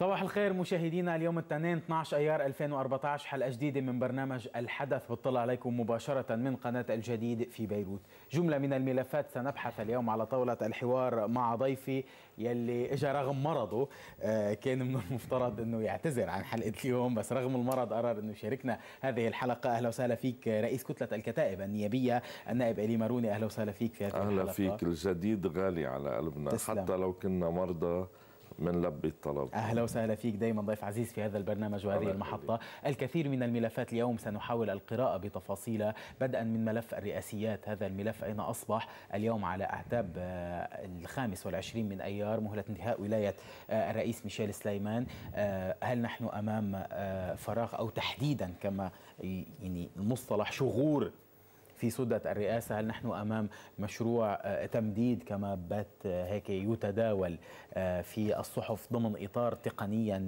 صباح الخير مشاهدينا اليوم الاثنين 12 ايار 2014 حلقه جديده من برنامج الحدث بتطلع عليكم مباشره من قناه الجديد في بيروت، جمله من الملفات سنبحث اليوم على طاوله الحوار مع ضيفي يلي اجى رغم مرضه آه، كان من المفترض انه يعتذر عن حلقه اليوم بس رغم المرض قرر انه يشاركنا هذه الحلقه اهلا وسهلا فيك آه، رئيس كتله الكتائب النيابيه النائب الي ماروني اهلا وسهلا فيك في هذه اهلا الحلقة. فيك الجديد غالي على قلبنا تسلم. حتى لو كنا مرضى بنلبي الطلب اهلا وسهلا فيك دايما ضيف عزيز في هذا البرنامج وهذه المحطه الكثير من الملفات اليوم سنحاول القراءه بتفاصيلها بدءا من ملف الرئاسيات هذا الملف اين اصبح اليوم على اعتاب آه، الخامس والعشرين من ايار مهله انتهاء ولايه آه، الرئيس ميشيل سليمان آه، هل نحن امام فراغ او تحديدا كما يعني المصطلح شغور في سدة الرئاسة هل نحن أمام مشروع آه، تمديد كما بات آه، هيك يتداول آه، في الصحف ضمن إطار تقنيا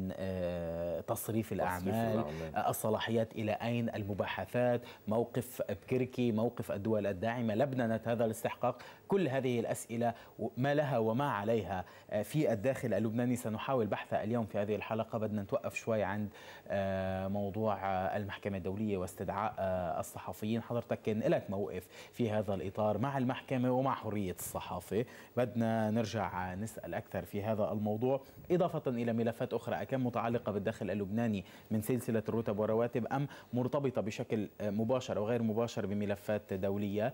تصريف الأعمال الصلاحيات إلى أين المباحثات موقف بكركي موقف الدول الداعمة لبننت هذا الاستحقاق كل هذه الأسئلة ما لها وما عليها آه، في الداخل اللبناني سنحاول بحثها اليوم في هذه الحلقة بدنا نتوقف شوي عند آه، موضوع آه، المحكمة الدولية واستدعاء الصحفيين حضرتك كان لك موقف في هذا الإطار مع المحكمة ومع حرية الصحافة بدنا نرجع نسأل أكثر في هذا الموضوع إضافة إلى ملفات أخرى أكم متعلقة بالداخل اللبناني من سلسلة الرتب والرواتب أم مرتبطة بشكل مباشر أو غير مباشر بملفات دولية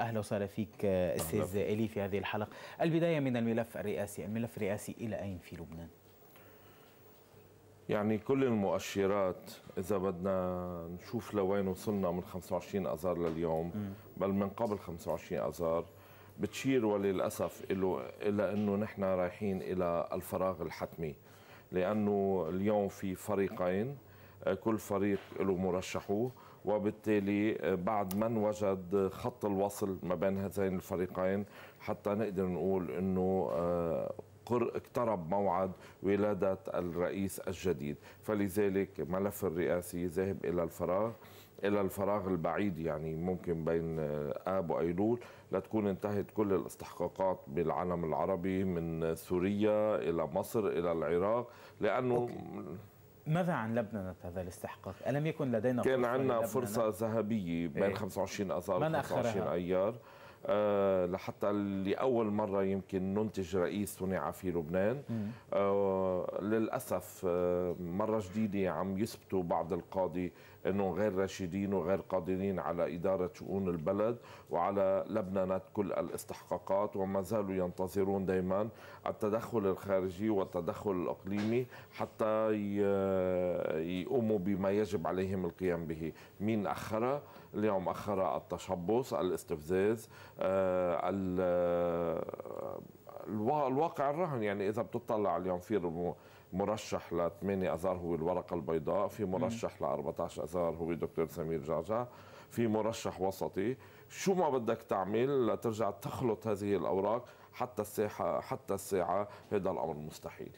أهلا وسهلا فيك استاذ إلي في هذه الحلقة البداية من الملف الرئاسي الملف الرئاسي إلى أين في لبنان؟ يعني كل المؤشرات إذا بدنا نشوف لوين وصلنا من 25 أذار لليوم بل من قبل 25 أذار بتشير وللأسف إلو إلى أنه نحن رايحين إلى الفراغ الحتمي لأنه اليوم في فريقين كل فريق له مرشحوه وبالتالي آه، بعد ما وجد خط الوصل ما بين هذين الفريقين حتى نقدر نقول انه آه، اقترب موعد ولادة الرئيس الجديد فلذلك ملف الرئاسي ذاهب إلى الفراغ إلى الفراغ البعيد يعني ممكن بين آه، آب وأيلول لتكون انتهت كل الاستحقاقات بالعالم العربي من سوريا إلى مصر إلى العراق لأنه أوكي. ماذا عن لبنان هذا الاستحقاق؟ ألم يكن لدينا كان عندنا فرصة ذهبية بين إيه؟ 25 آذار و 25 أيار آه، لحتى لأول مرة يمكن ننتج رئيس صنع في لبنان آه، للأسف آه، مرة جديدة عم يثبتوا بعض القاضي أنه غير راشدين وغير قادرين على إدارة شؤون البلد وعلى لبنانة كل الاستحقاقات وما زالوا ينتظرون دائما التدخل الخارجي والتدخل الإقليمي حتى يقوموا بما يجب عليهم القيام به مين أخرها اليوم أخر التشبث الاستفزاز آه، آه، الواقع الرهن يعني إذا بتطلع اليوم في مرشح ل 8 اذار هو الورقه البيضاء، في مرشح ل 14 اذار هو دكتور سمير جعجع، في مرشح وسطي، شو ما بدك تعمل لترجع تخلط هذه الاوراق حتى الساحه حتى الساعه هذا الامر مستحيل.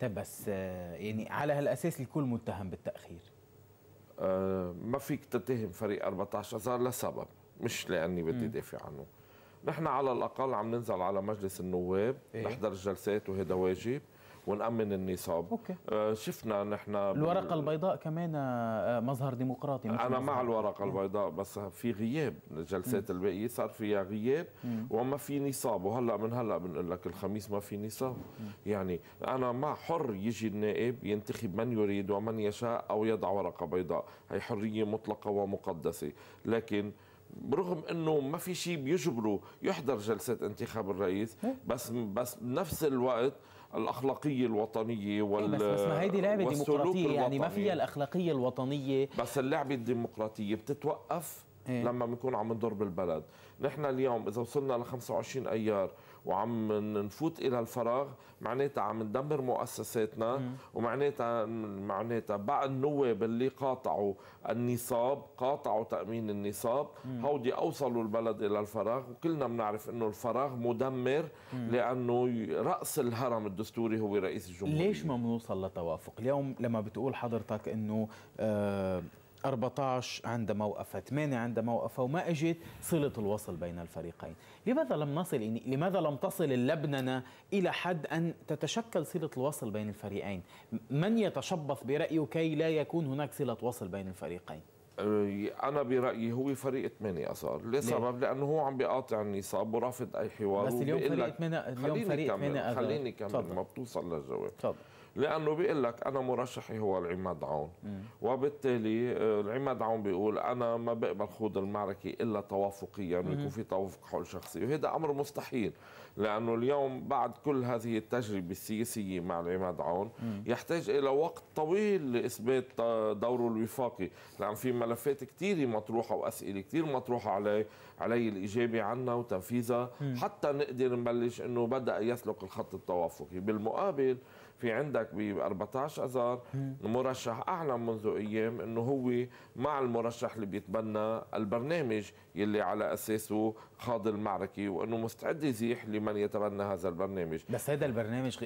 طيب بس آه، يعني على هالاساس الكل متهم بالتاخير. ما فيك تتهم فريق 14 اذار لسبب مش لاني بدي دافع عنه نحن على الاقل عم ننزل على مجلس النواب إيه؟ نحضر الجلسات وهذا واجب ونأمن النصاب أوكي. آه، شفنا نحن الورقة بال... البيضاء كمان آه، مظهر ديمقراطي مش أنا مظهر. مع الورقة البيضاء بس في غياب الجلسات الباقية صار فيها غياب مم. وما في نصاب وهلا من هلا بنقول لك الخميس ما في نصاب مم. يعني أنا مع حر يجي النائب ينتخب من يريد ومن يشاء أو يضع ورقة بيضاء هي حرية مطلقة ومقدسة لكن برغم انه ما في شيء بيجبره يحضر جلسات انتخاب الرئيس إيه. بس بس بنفس الوقت الاخلاقيه الوطنيه إيه، وال بس, بس ما هيدي لعبه ديمقراطيه يعني ما فيها الاخلاقيه الوطنيه بس اللعبه الديمقراطيه بتتوقف إيه؟ لما بنكون عم نضرب البلد نحن اليوم اذا وصلنا ل 25 ايار وعم نفوت الى الفراغ معناتها عم ندمر مؤسساتنا ومعناتها معناتها بقى النواب اللي قاطعوا النصاب قاطعوا تامين النصاب هودي اوصلوا البلد الى الفراغ وكلنا بنعرف انه الفراغ مدمر مم. لانه راس الهرم الدستوري هو رئيس الجمهوريه ليش ما بنوصل لتوافق اليوم لما بتقول حضرتك انه آه، 14 عندما موقفها 8 عندما موقفها وما اجت صله الوصل بين الفريقين لماذا لم نصل لماذا لم تصل اللبنه الى حد ان تتشكل صله الوصل بين الفريقين من يتشبث برايه كي لا يكون هناك صله وصل بين الفريقين أه، انا برايي هو فريق 8 صار لسبب لانه هو عم بيقاطع النصاب ورافض اي حوار بس اليوم فريق 8 اليوم فريق 8 خليني كمل ما بتوصل للجواب تفضل لانه بيقول لك انا مرشحي هو العماد عون وبالتالي آه، العماد عون بيقول انا ما بقبل خوض المعركه الا توافقيا ويكون في توافق حول شخصي وهذا امر مستحيل لانه اليوم بعد كل هذه التجربه السياسيه مع العماد عون يحتاج الى وقت طويل لاثبات آه، دوره الوفاقي لان في ملفات كثيره مطروحه واسئله كثير مطروحه عليه علي الاجابه عنها وتنفيذها حتى نقدر نبلش انه بدا يسلك الخط التوافقي بالمقابل في عندك ب 14 اذار مرشح اعلن منذ ايام انه هو مع المرشح اللي بيتبنى البرنامج يلي على اساسه خاض المعركه وانه مستعد يزيح لمن يتبنى هذا البرنامج بس هذا البرنامج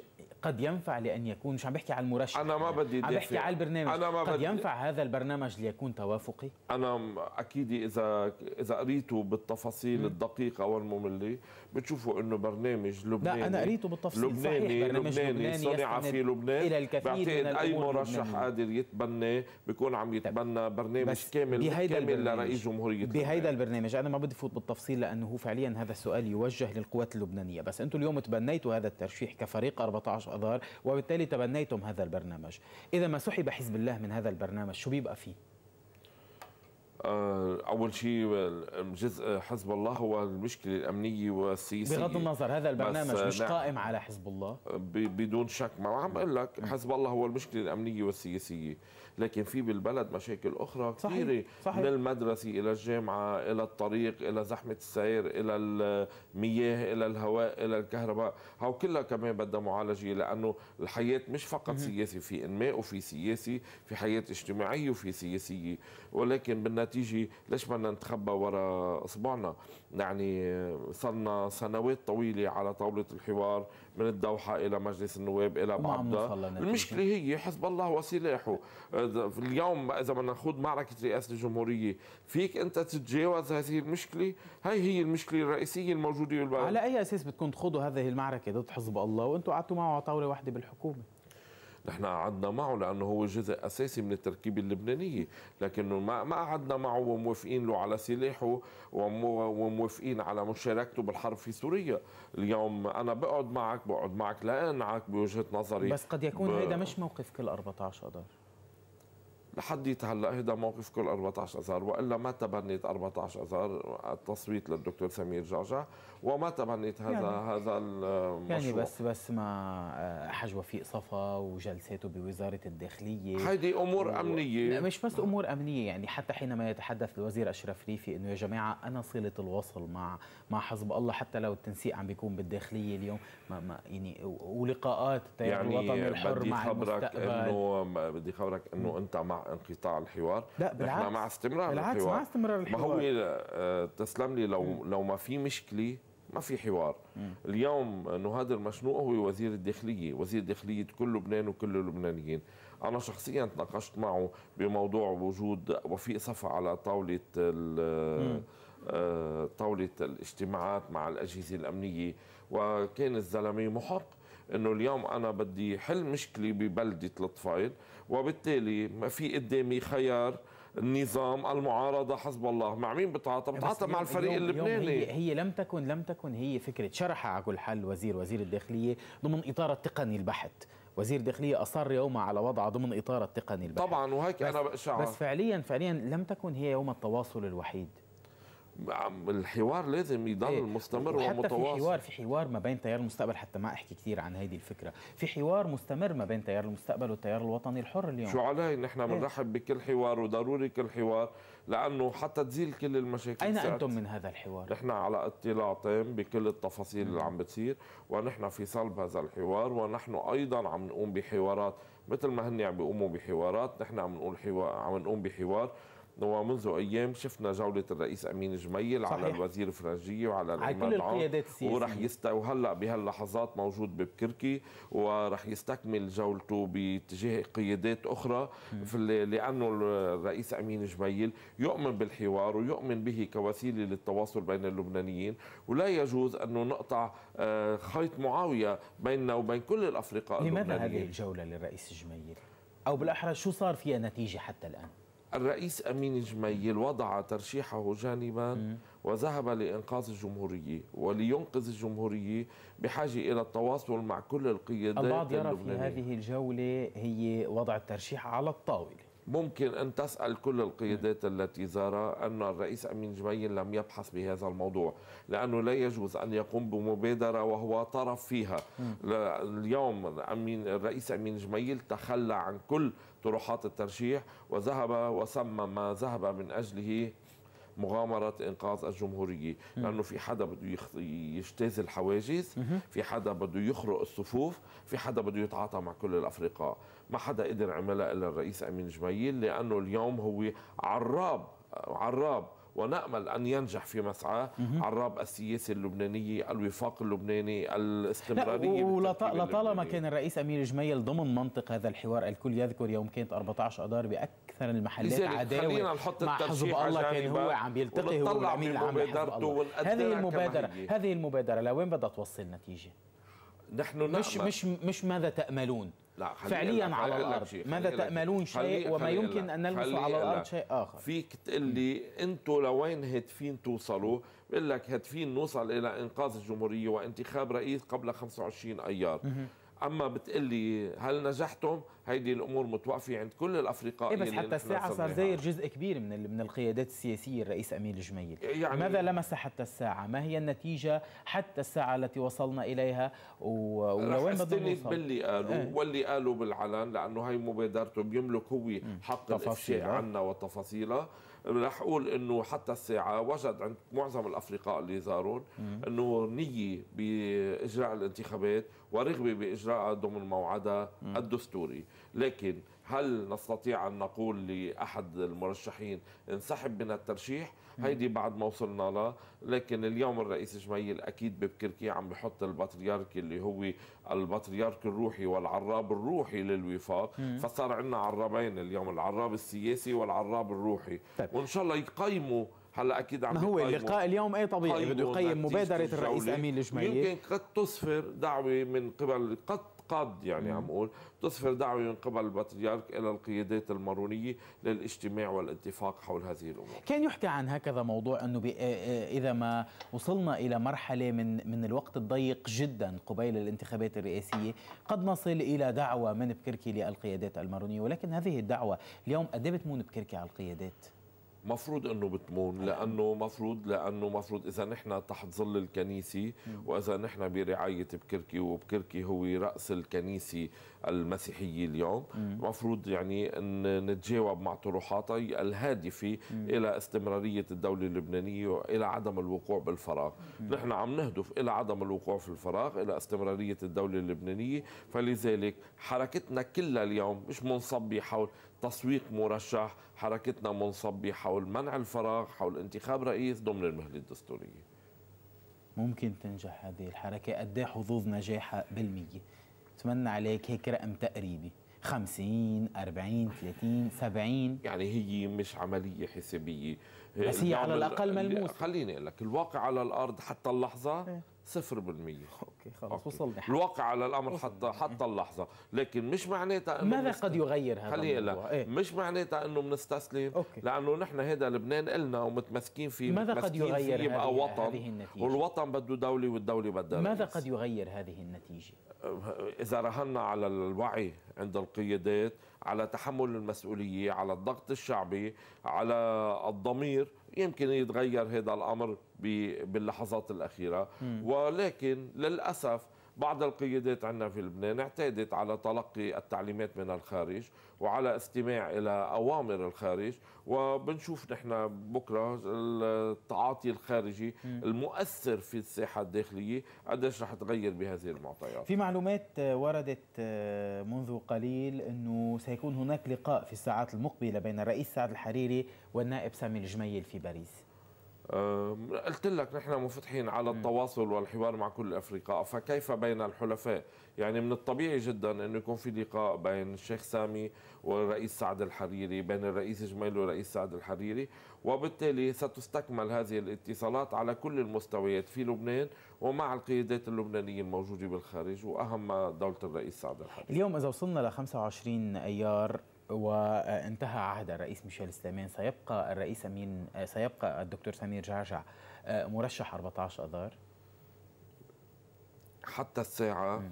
قد ينفع لان يكون مش عم بحكي على المرشح انا ما يعني، بدي عم بحكي على البرنامج أنا ما قد بدي... ينفع هذا البرنامج ليكون توافقي انا اكيد اذا اذا قريته بالتفاصيل م. الدقيقه والممله بتشوفوا انه برنامج لبناني لا انا قريته بالتفصيل لبناني صحيح برنامج لبناني, لبناني صنع في لبنان الى الكثير بعتقد اي مرشح قادر يتبنى بيكون عم طيب، يتبنى برنامج كامل كامل لرئيس جمهوريه بهيدا البرنامج انا ما بدي فوت بالتفصيل لانه هو فعليا هذا السؤال يوجه للقوات اللبنانيه بس انتم اليوم تبنيتوا هذا الترشيح كفريق 14 اذار وبالتالي تبنيتم هذا البرنامج اذا ما سحب حزب الله من هذا البرنامج شو بيبقى فيه آه، اول شيء جزء حزب الله هو المشكله الامنيه والسياسيه بغض النظر هذا البرنامج مش نعم قائم على حزب الله آه، بدون شك ما عم اقول لك حزب الله هو المشكله الامنيه والسياسيه لكن في بالبلد مشاكل أخرى كثيرة صحيح. من المدرسة إلى الجامعة إلى الطريق إلى زحمة السير إلى المياه إلى الهواء إلى الكهرباء هو كلها كمان بدها معالجة لأنه الحياة مش فقط سياسي في إنماء وفي سياسي في حياة اجتماعية وفي سياسية ولكن بالنتيجة ليش بدنا نتخبى وراء إصبعنا يعني صرنا سنوات طويلة على طاولة الحوار من الدوحة إلى مجلس النواب إلى بعبدا المشكلة هي حزب الله وسلاحه اليوم إذا بدنا نخوض معركة رئاسة الجمهورية فيك أنت تتجاوز هذه المشكلة هاي هي المشكلة الرئيسية الموجودة بالبلد على أي أساس بتكون تخوضوا هذه المعركة ضد حزب الله وأنتم قعدتوا معه على طاولة واحدة بالحكومة نحن قعدنا معه لانه هو جزء اساسي من التركيبه اللبنانيه لكنه ما ما قعدنا معه وموافقين له على سلاحه وموافقين على مشاركته بالحرب في سوريا اليوم انا بقعد معك بقعد معك لانعك بوجهه نظري بس قد يكون ب... هيدا مش موقف كل 14 اذار لحد هلا هيدا موقف كل 14 اذار والا ما تبنيت 14 اذار التصويت للدكتور سمير جعجع وما تبنيت هذا يعني هذا المشروع يعني بس بس مع آه، حج وفيق صفا وجلساته بوزاره الداخليه هيدي امور و... امنيه مش بس امور امنيه يعني حتى حينما يتحدث الوزير اشرف ريفي انه يا جماعه انا صله الوصل مع مع حزب الله حتى لو التنسيق عم بيكون بالداخليه اليوم ما ما يعني ولقاءات يعني الوطن الحر مع المستقبل بدي خبرك انه بدي خبرك انه انت مع انقطاع الحوار لا بالعكس نحن مع استمرار بالعكس الحوار مع استمرار الحوار ما هو آه، تسلم لي لو لو ما في مشكله ما في حوار م. اليوم نهاد المشنوق هو وزير الداخلية وزير الداخلية كل لبنان وكل اللبنانيين أنا شخصيا تناقشت معه بموضوع وجود وفي صفا على طاولة آه، طاولة الاجتماعات مع الأجهزة الأمنية وكان الزلمة محق انه اليوم انا بدي حل مشكله ببلده لطفايل وبالتالي ما في قدامي خيار النظام المعارضه حزب الله مع مين بتعاطى بتعاطى مع الفريق اليوم اللبناني هي, هي لم تكن لم تكن هي فكره شرحها على كل حال وزير وزير الداخليه ضمن اطار التقني البحت وزير الداخلية أصر يوما على وضع ضمن إطار التقني البحث طبعا وهيك أنا بقشعر بس فعليا فعليا لم تكن هي يوم التواصل الوحيد الحوار لازم يضل إيه؟ مستمر ومتواصل في حوار في حوار ما بين تيار المستقبل حتى ما احكي كثير عن هذه الفكره في حوار مستمر ما بين تيار المستقبل والتيار الوطني الحر اليوم شو علي نحن إيه. بنرحب بكل حوار وضروري كل حوار لانه حتى تزيل كل المشاكل اين انتم من هذا الحوار نحن على اطلاع تام بكل التفاصيل اللي عم بتصير ونحن في صلب هذا الحوار ونحن ايضا عم نقوم بحوارات مثل ما هن عم بيقوموا بحوارات نحن عم نقول حوار عم نقوم بحوار ومنذ ايام شفنا جوله الرئيس امين جميل صحيح. على الوزير الفرنجي وعلى على كل القيادات السياسيه وراح يست وهلا بهاللحظات موجود ببكركي وراح يستكمل جولته باتجاه قيادات اخرى في لانه الرئيس امين جميل يؤمن بالحوار ويؤمن به كوسيله للتواصل بين اللبنانيين ولا يجوز انه نقطع آه، خيط معاويه بيننا وبين كل الافرقاء لماذا اللبنانيين لماذا هذه الجوله للرئيس جميل او بالاحرى شو صار فيها نتيجه حتى الان الرئيس أمين جميل وضع ترشيحه جانبا وذهب لإنقاذ الجمهورية ولينقذ الجمهورية بحاجة إلى التواصل مع كل القيادات البعض يرى في هذه الجولة هي وضع الترشيح على الطاولة ممكن أن تسأل كل القيادات التي زار أن الرئيس أمين جميل لم يبحث بهذا الموضوع لأنه لا يجوز أن يقوم بمبادرة وهو طرف فيها اليوم أمين الرئيس أمين جميل تخلى عن كل طروحات الترشيح وذهب وسمى ما ذهب من أجله مغامره انقاذ الجمهوريه لانه في حدا بده يجتاز الحواجز في حدا بده يخرق الصفوف في حدا بده يتعاطى مع كل الافرقاء ما حدا قدر عملها الا الرئيس امين جميل لانه اليوم هو عراب عراب ونأمل أن ينجح في مسعاه عراب السياسه اللبنانيه الوفاق اللبناني الاستمرارية ولطالما كان الرئيس أمير جميل ضمن منطق هذا الحوار الكل يذكر يوم كانت 14 اذار بأكثر المحلات عداوة مع حزب الله كان هو عم يلتقي هو العميل العام هذه المبادرة هذه المبادرة لوين بدها توصل النتيجة؟ نحن نأمل. مش مش مش ماذا تأملون لا فعليا لا على الارض ماذا تاملون شيء وما يمكن ان نلمسه على الارض شيء اخر فيك تقول لي انتم لوين هدفين توصلوا بقول لك هدفين نوصل الى انقاذ الجمهوريه وانتخاب رئيس قبل 25 ايار اما بتقول لي هل نجحتم هيدي الامور متوقفه عند كل الافرقاء إيه بس حتى الساعه صار زاير جزء كبير من من القيادات السياسيه الرئيس امين الجميل يعني ماذا لمس حتى الساعه ما هي النتيجه حتى الساعه التي وصلنا اليها ولوين بدنا نوصل باللي قالوا آه. واللي قالوا بالعلن لانه هي مبادرته بيملك هو حق الافشاء عنا وتفاصيلها رح اقول انه حتى الساعه وجد عند معظم الافرقاء اللي زارون انه نيه باجراء الانتخابات ورغبه باجراءها ضمن موعدها الدستوري لكن هل نستطيع أن نقول لأحد المرشحين انسحب من الترشيح هيدي بعد ما وصلنا لها لكن اليوم الرئيس جميل أكيد ببكركي عم بحط البطريرك اللي هو البطريرك الروحي والعراب الروحي للوفاق فصار عندنا عرابين اليوم العراب السياسي والعراب الروحي طيب. وإن شاء الله يقيموا هلا اكيد عم ما هو اللقاء اليوم اي طبيعي بده يقيم مبادره الرئيس امين الجميل يمكن قد تصفر دعوه من قبل قد قد يعني عم أقول تصفر دعوة من قبل البطريرك إلى القيادات المارونية للاجتماع والاتفاق حول هذه الأمور كان يحكى عن هكذا موضوع أنه آه، آه، إذا ما وصلنا إلى مرحلة من, من الوقت الضيق جدا قبيل الانتخابات الرئاسية قد نصل إلى دعوة من بكركي للقيادات المارونية ولكن هذه الدعوة اليوم قد إيه بتمون بكركي على القيادات مفروض انه بتمون آه. لانه مفروض لانه مفروض اذا نحن تحت ظل الكنيسه واذا نحن برعايه بكركي وبكركي هو راس الكنيسه المسيحيه اليوم مفروض يعني ان نتجاوب مع طروحاتها الهادفه الى استمراريه الدوله اللبنانيه والى عدم الوقوع بالفراغ نحن عم نهدف الى عدم الوقوع في الفراغ الى استمراريه الدوله اللبنانيه فلذلك حركتنا كلها اليوم مش منصبه حول تسويق مرشح حركتنا منصبة حول منع الفراغ حول انتخاب رئيس ضمن المهلة الدستورية ممكن تنجح هذه الحركة قد ايه حظوظ نجاحها بالمية أتمنى عليك هيك رقم تقريبي 50 40 30 70 يعني هي مش عملية حسابية بس هي على الأقل ملموسة خليني أقول لك الواقع على الأرض حتى اللحظة إيه. صفر بالمية اوكي خلاص أوكي. وصلنا حق. الواقع على الامر حتى حتى اللحظه لكن مش معناتها انه ماذا قد يغير هذا خلينا إيه؟ مش معناتها انه بنستسلم أوكي. لانه نحن هذا لبنان النا ومتمسكين فيه ماذا قد يغير فيه هذه, وطن هذه النتيجه والوطن بده دوله والدوله بدها ماذا قد يغير هذه النتيجه اذا رهنا على الوعي عند القيادات على تحمل المسؤولية على الضغط الشعبي على الضمير يمكن يتغير هذا الأمر باللحظات الأخيرة ولكن للأسف بعض القيادات عندنا في لبنان اعتادت على تلقي التعليمات من الخارج وعلى استماع إلى أوامر الخارج وبنشوف نحن بكرة التعاطي الخارجي المؤثر في الساحة الداخلية قديش رح تغير بهذه المعطيات في معلومات آه، وردت آه، منذ قليل أنه سيكون هناك لقاء في الساعات المقبلة بين الرئيس سعد الحريري والنائب سامي الجميل في باريس قلت لك نحن منفتحين على التواصل والحوار مع كل الافرقاء فكيف بين الحلفاء يعني من الطبيعي جدا انه يكون في لقاء بين الشيخ سامي والرئيس سعد الحريري بين الرئيس جميل والرئيس سعد الحريري وبالتالي ستستكمل هذه الاتصالات على كل المستويات في لبنان ومع القيادات اللبنانيه الموجوده بالخارج واهم دوله الرئيس سعد الحريري اليوم اذا وصلنا ل 25 ايار وانتهى عهد الرئيس ميشيل سليمان سيبقى الرئيس أمين آه، سيبقى الدكتور سمير جعجع آه، مرشح 14 أذار حتى الساعة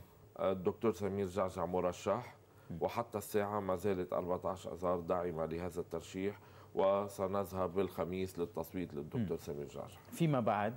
الدكتور سمير جعجع مرشح وحتى الساعة ما زالت 14 أذار داعمة لهذا الترشيح وسنذهب الخميس للتصويت للدكتور سمير جعجع فيما بعد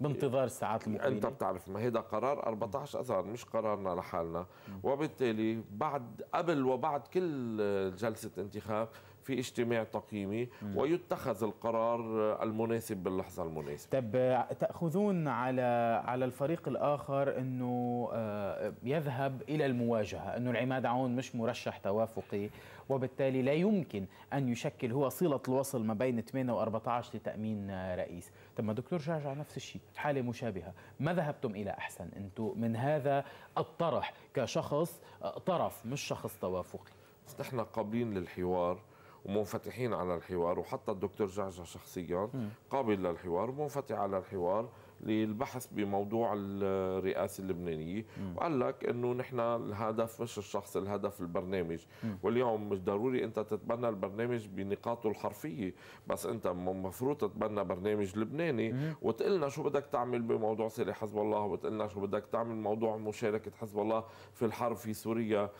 بانتظار الساعات يعني المقبله انت بتعرف ما هيدا قرار 14 اذار مش قرارنا لحالنا وبالتالي بعد قبل وبعد كل جلسه انتخاب في اجتماع تقييمي ويتخذ القرار المناسب باللحظه المناسبه طب تاخذون على على الفريق الاخر انه آه، يذهب الى المواجهه انه العماد عون مش مرشح توافقي وبالتالي لا يمكن ان يشكل هو صله الوصل ما بين 8 و14 لتامين آه، رئيس طب ما دكتور جعجع نفس الشيء حالة مشابهة ما ذهبتم إلى أحسن أنتم من هذا الطرح كشخص آه، طرف مش شخص توافقي نحن قابلين للحوار ومنفتحين على الحوار وحتى الدكتور جعجع شخصيا قابل للحوار ومنفتح على الحوار للبحث بموضوع الرئاسه اللبنانيه وقال لك انه نحن الهدف مش الشخص الهدف البرنامج مم. واليوم مش ضروري انت تتبنى البرنامج بنقاطه الحرفيه بس انت المفروض تتبنى برنامج لبناني وتقول لنا شو بدك تعمل بموضوع سلاح حزب الله لنا شو بدك تعمل موضوع مشاركه حزب الله في الحرب في سوريا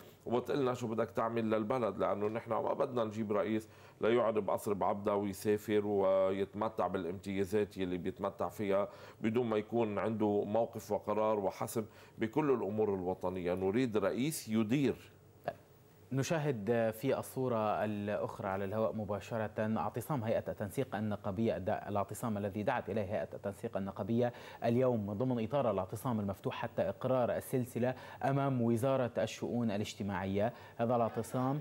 لنا شو بدك تعمل للبلد لانه نحن ما بدنا نجيب رئيس لا يعرب قصر بعبده ويسافر ويتمتع بالامتيازات يلي بيتمتع فيها بدون ما يكون عنده موقف وقرار وحسم بكل الامور الوطنيه نريد رئيس يدير نشاهد في الصورة الأخرى على الهواء مباشرة اعتصام هيئة التنسيق النقابية الاعتصام الذي دعت إليه هيئة التنسيق النقابية اليوم ضمن إطار الاعتصام المفتوح حتى إقرار السلسلة أمام وزارة الشؤون الاجتماعية هذا الاعتصام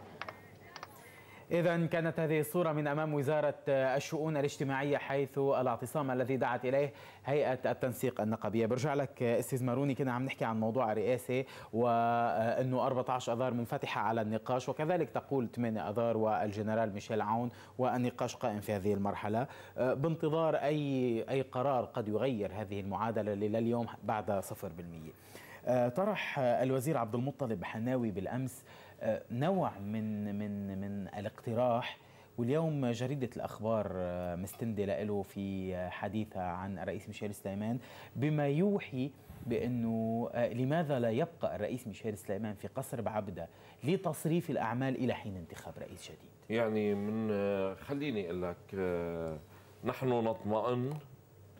إذا كانت هذه الصورة من أمام وزارة آه، الشؤون الاجتماعية حيث الاعتصام الذي دعت إليه هيئة التنسيق النقابية برجع لك آه، أستاذ ماروني كنا عم نحكي عن موضوع الرئاسة وأنه آه، 14 أذار منفتحة على النقاش وكذلك تقول 8 أذار والجنرال ميشيل عون والنقاش قائم في هذه المرحلة بانتظار أي أي قرار قد يغير هذه المعادلة لليوم بعد 0% طرح الوزير عبد المطلب حناوي بالأمس نوع من من من الاقتراح واليوم جريدة الأخبار آه، مستندة له في حديثها عن الرئيس ميشيل سليمان بما يوحي بأنه آه، لماذا لا يبقى الرئيس ميشيل سليمان في قصر بعبدة لتصريف الأعمال إلى حين انتخاب رئيس جديد يعني من آه، خليني أقول لك نحن نطمئن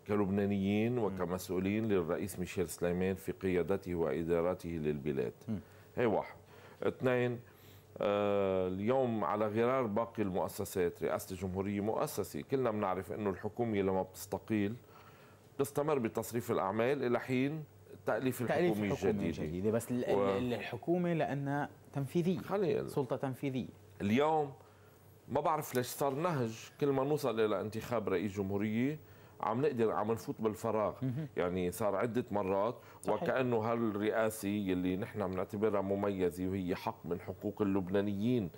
كلبنانيين وكمسؤولين للرئيس ميشيل سليمان في قيادته وإدارته للبلاد هي واحد اثنين آه، اليوم على غرار باقي المؤسسات رئاسة الجمهورية مؤسسة كلنا بنعرف أنه الحكومة لما بتستقيل بتستمر بتصريف الأعمال إلى حين تأليف الحكومة, تأليف الحكومة الجديدة. الجديدة بس و... الحكومة لأنها تنفيذية حاليا سلطة تنفيذية اليوم ما بعرف ليش صار نهج كل ما نوصل إلى انتخاب رئيس جمهورية عم نقدر عم نفوت بالفراغ يعني صار عده مرات وكانه هالرئاسه اللي نحن بنعتبرها مميزه وهي حق من حقوق اللبنانيين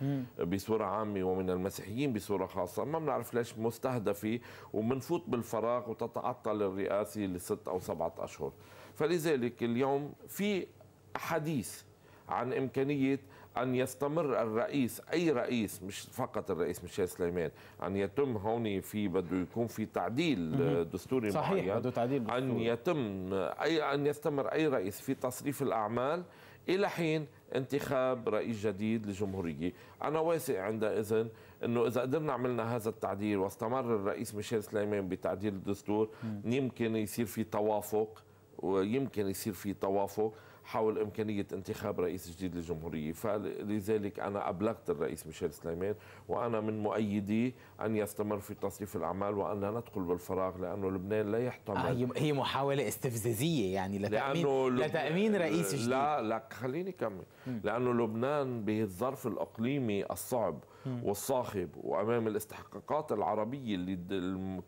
بصوره عامه ومن المسيحيين بصوره خاصه ما بنعرف ليش مستهدفه وبنفوت بالفراغ وتتعطل الرئاسه لست او سبعه اشهر فلذلك اليوم في حديث عن امكانيه أن يستمر الرئيس أي رئيس مش فقط الرئيس ميشيل سليمان أن يتم هون في بده يكون في تعديل آه، دستوري صحيح معين بده تعديل دستوري. أن يتم أي أن يستمر أي رئيس في تصريف الأعمال إلى حين انتخاب رئيس جديد للجمهورية أنا واثق عند إذن أنه إذا قدرنا عملنا هذا التعديل واستمر الرئيس ميشيل سليمان بتعديل الدستور يمكن يصير في توافق ويمكن يصير في توافق حول إمكانية انتخاب رئيس جديد للجمهورية فلذلك أنا أبلغت الرئيس ميشيل سليمان وأنا من مؤيدي أن يستمر في تصريف الأعمال وأن لا ندخل بالفراغ لأنه لبنان لا يحتمل آه هي محاولة استفزازية يعني لتأمين, لأنه لتأمين رئيس جديد لا لا خليني كمل لأنه لبنان بالظرف الإقليمي الصعب والصاخب وأمام الاستحقاقات العربية اللي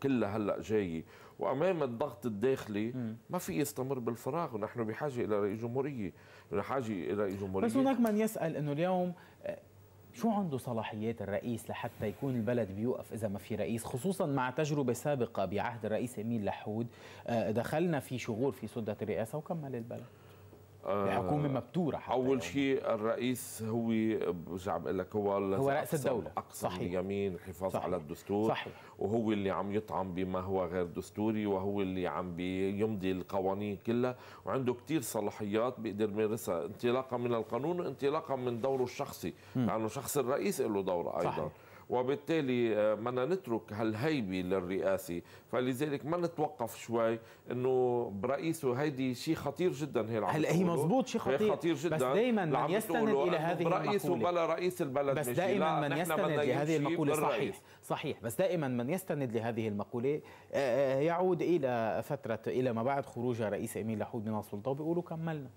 كلها هلأ جاية وامام الضغط الداخلي ما في يستمر بالفراغ ونحن بحاجه الى رئيس جمهوريه بحاجه الى جمهوريه بس هناك من يسال انه اليوم آه، شو عنده صلاحيات الرئيس لحتى يكون البلد بيوقف اذا ما في رئيس خصوصا مع تجربه سابقه بعهد الرئيس امين لحود آه، دخلنا في شغور في سده الرئاسه وكمل البلد حكومة آه، مبتوره حتى اول يعني. شيء الرئيس هو برجع بقول لك هو هو راس الدوله اقصى اليمين الحفاظ صحيح. على الدستور صحيح. وهو اللي عم يطعم بما هو غير دستوري وهو اللي عم بيمضي القوانين كلها وعنده كثير صلاحيات بيقدر يمارسها انطلاقا من القانون وانطلاقا من دوره الشخصي لانه يعني شخص الرئيس له دور ايضا صحيح. وبالتالي بدنا آه، نترك هالهيبه للرئاسي فلذلك ما نتوقف شوي انه برئيسه هيدي شيء خطير جدا هي هلا هي مزبوط شيء خطير, خطير جدا بس دائما من يستند الى هذه رئيس بلا رئيس البلد بس دائما من يستند لهذه المقوله صحيح صحيح بس دائما من يستند لهذه المقوله يعود الى فتره الى ما بعد خروج رئيس امين لحود من السلطه وبيقولوا كملنا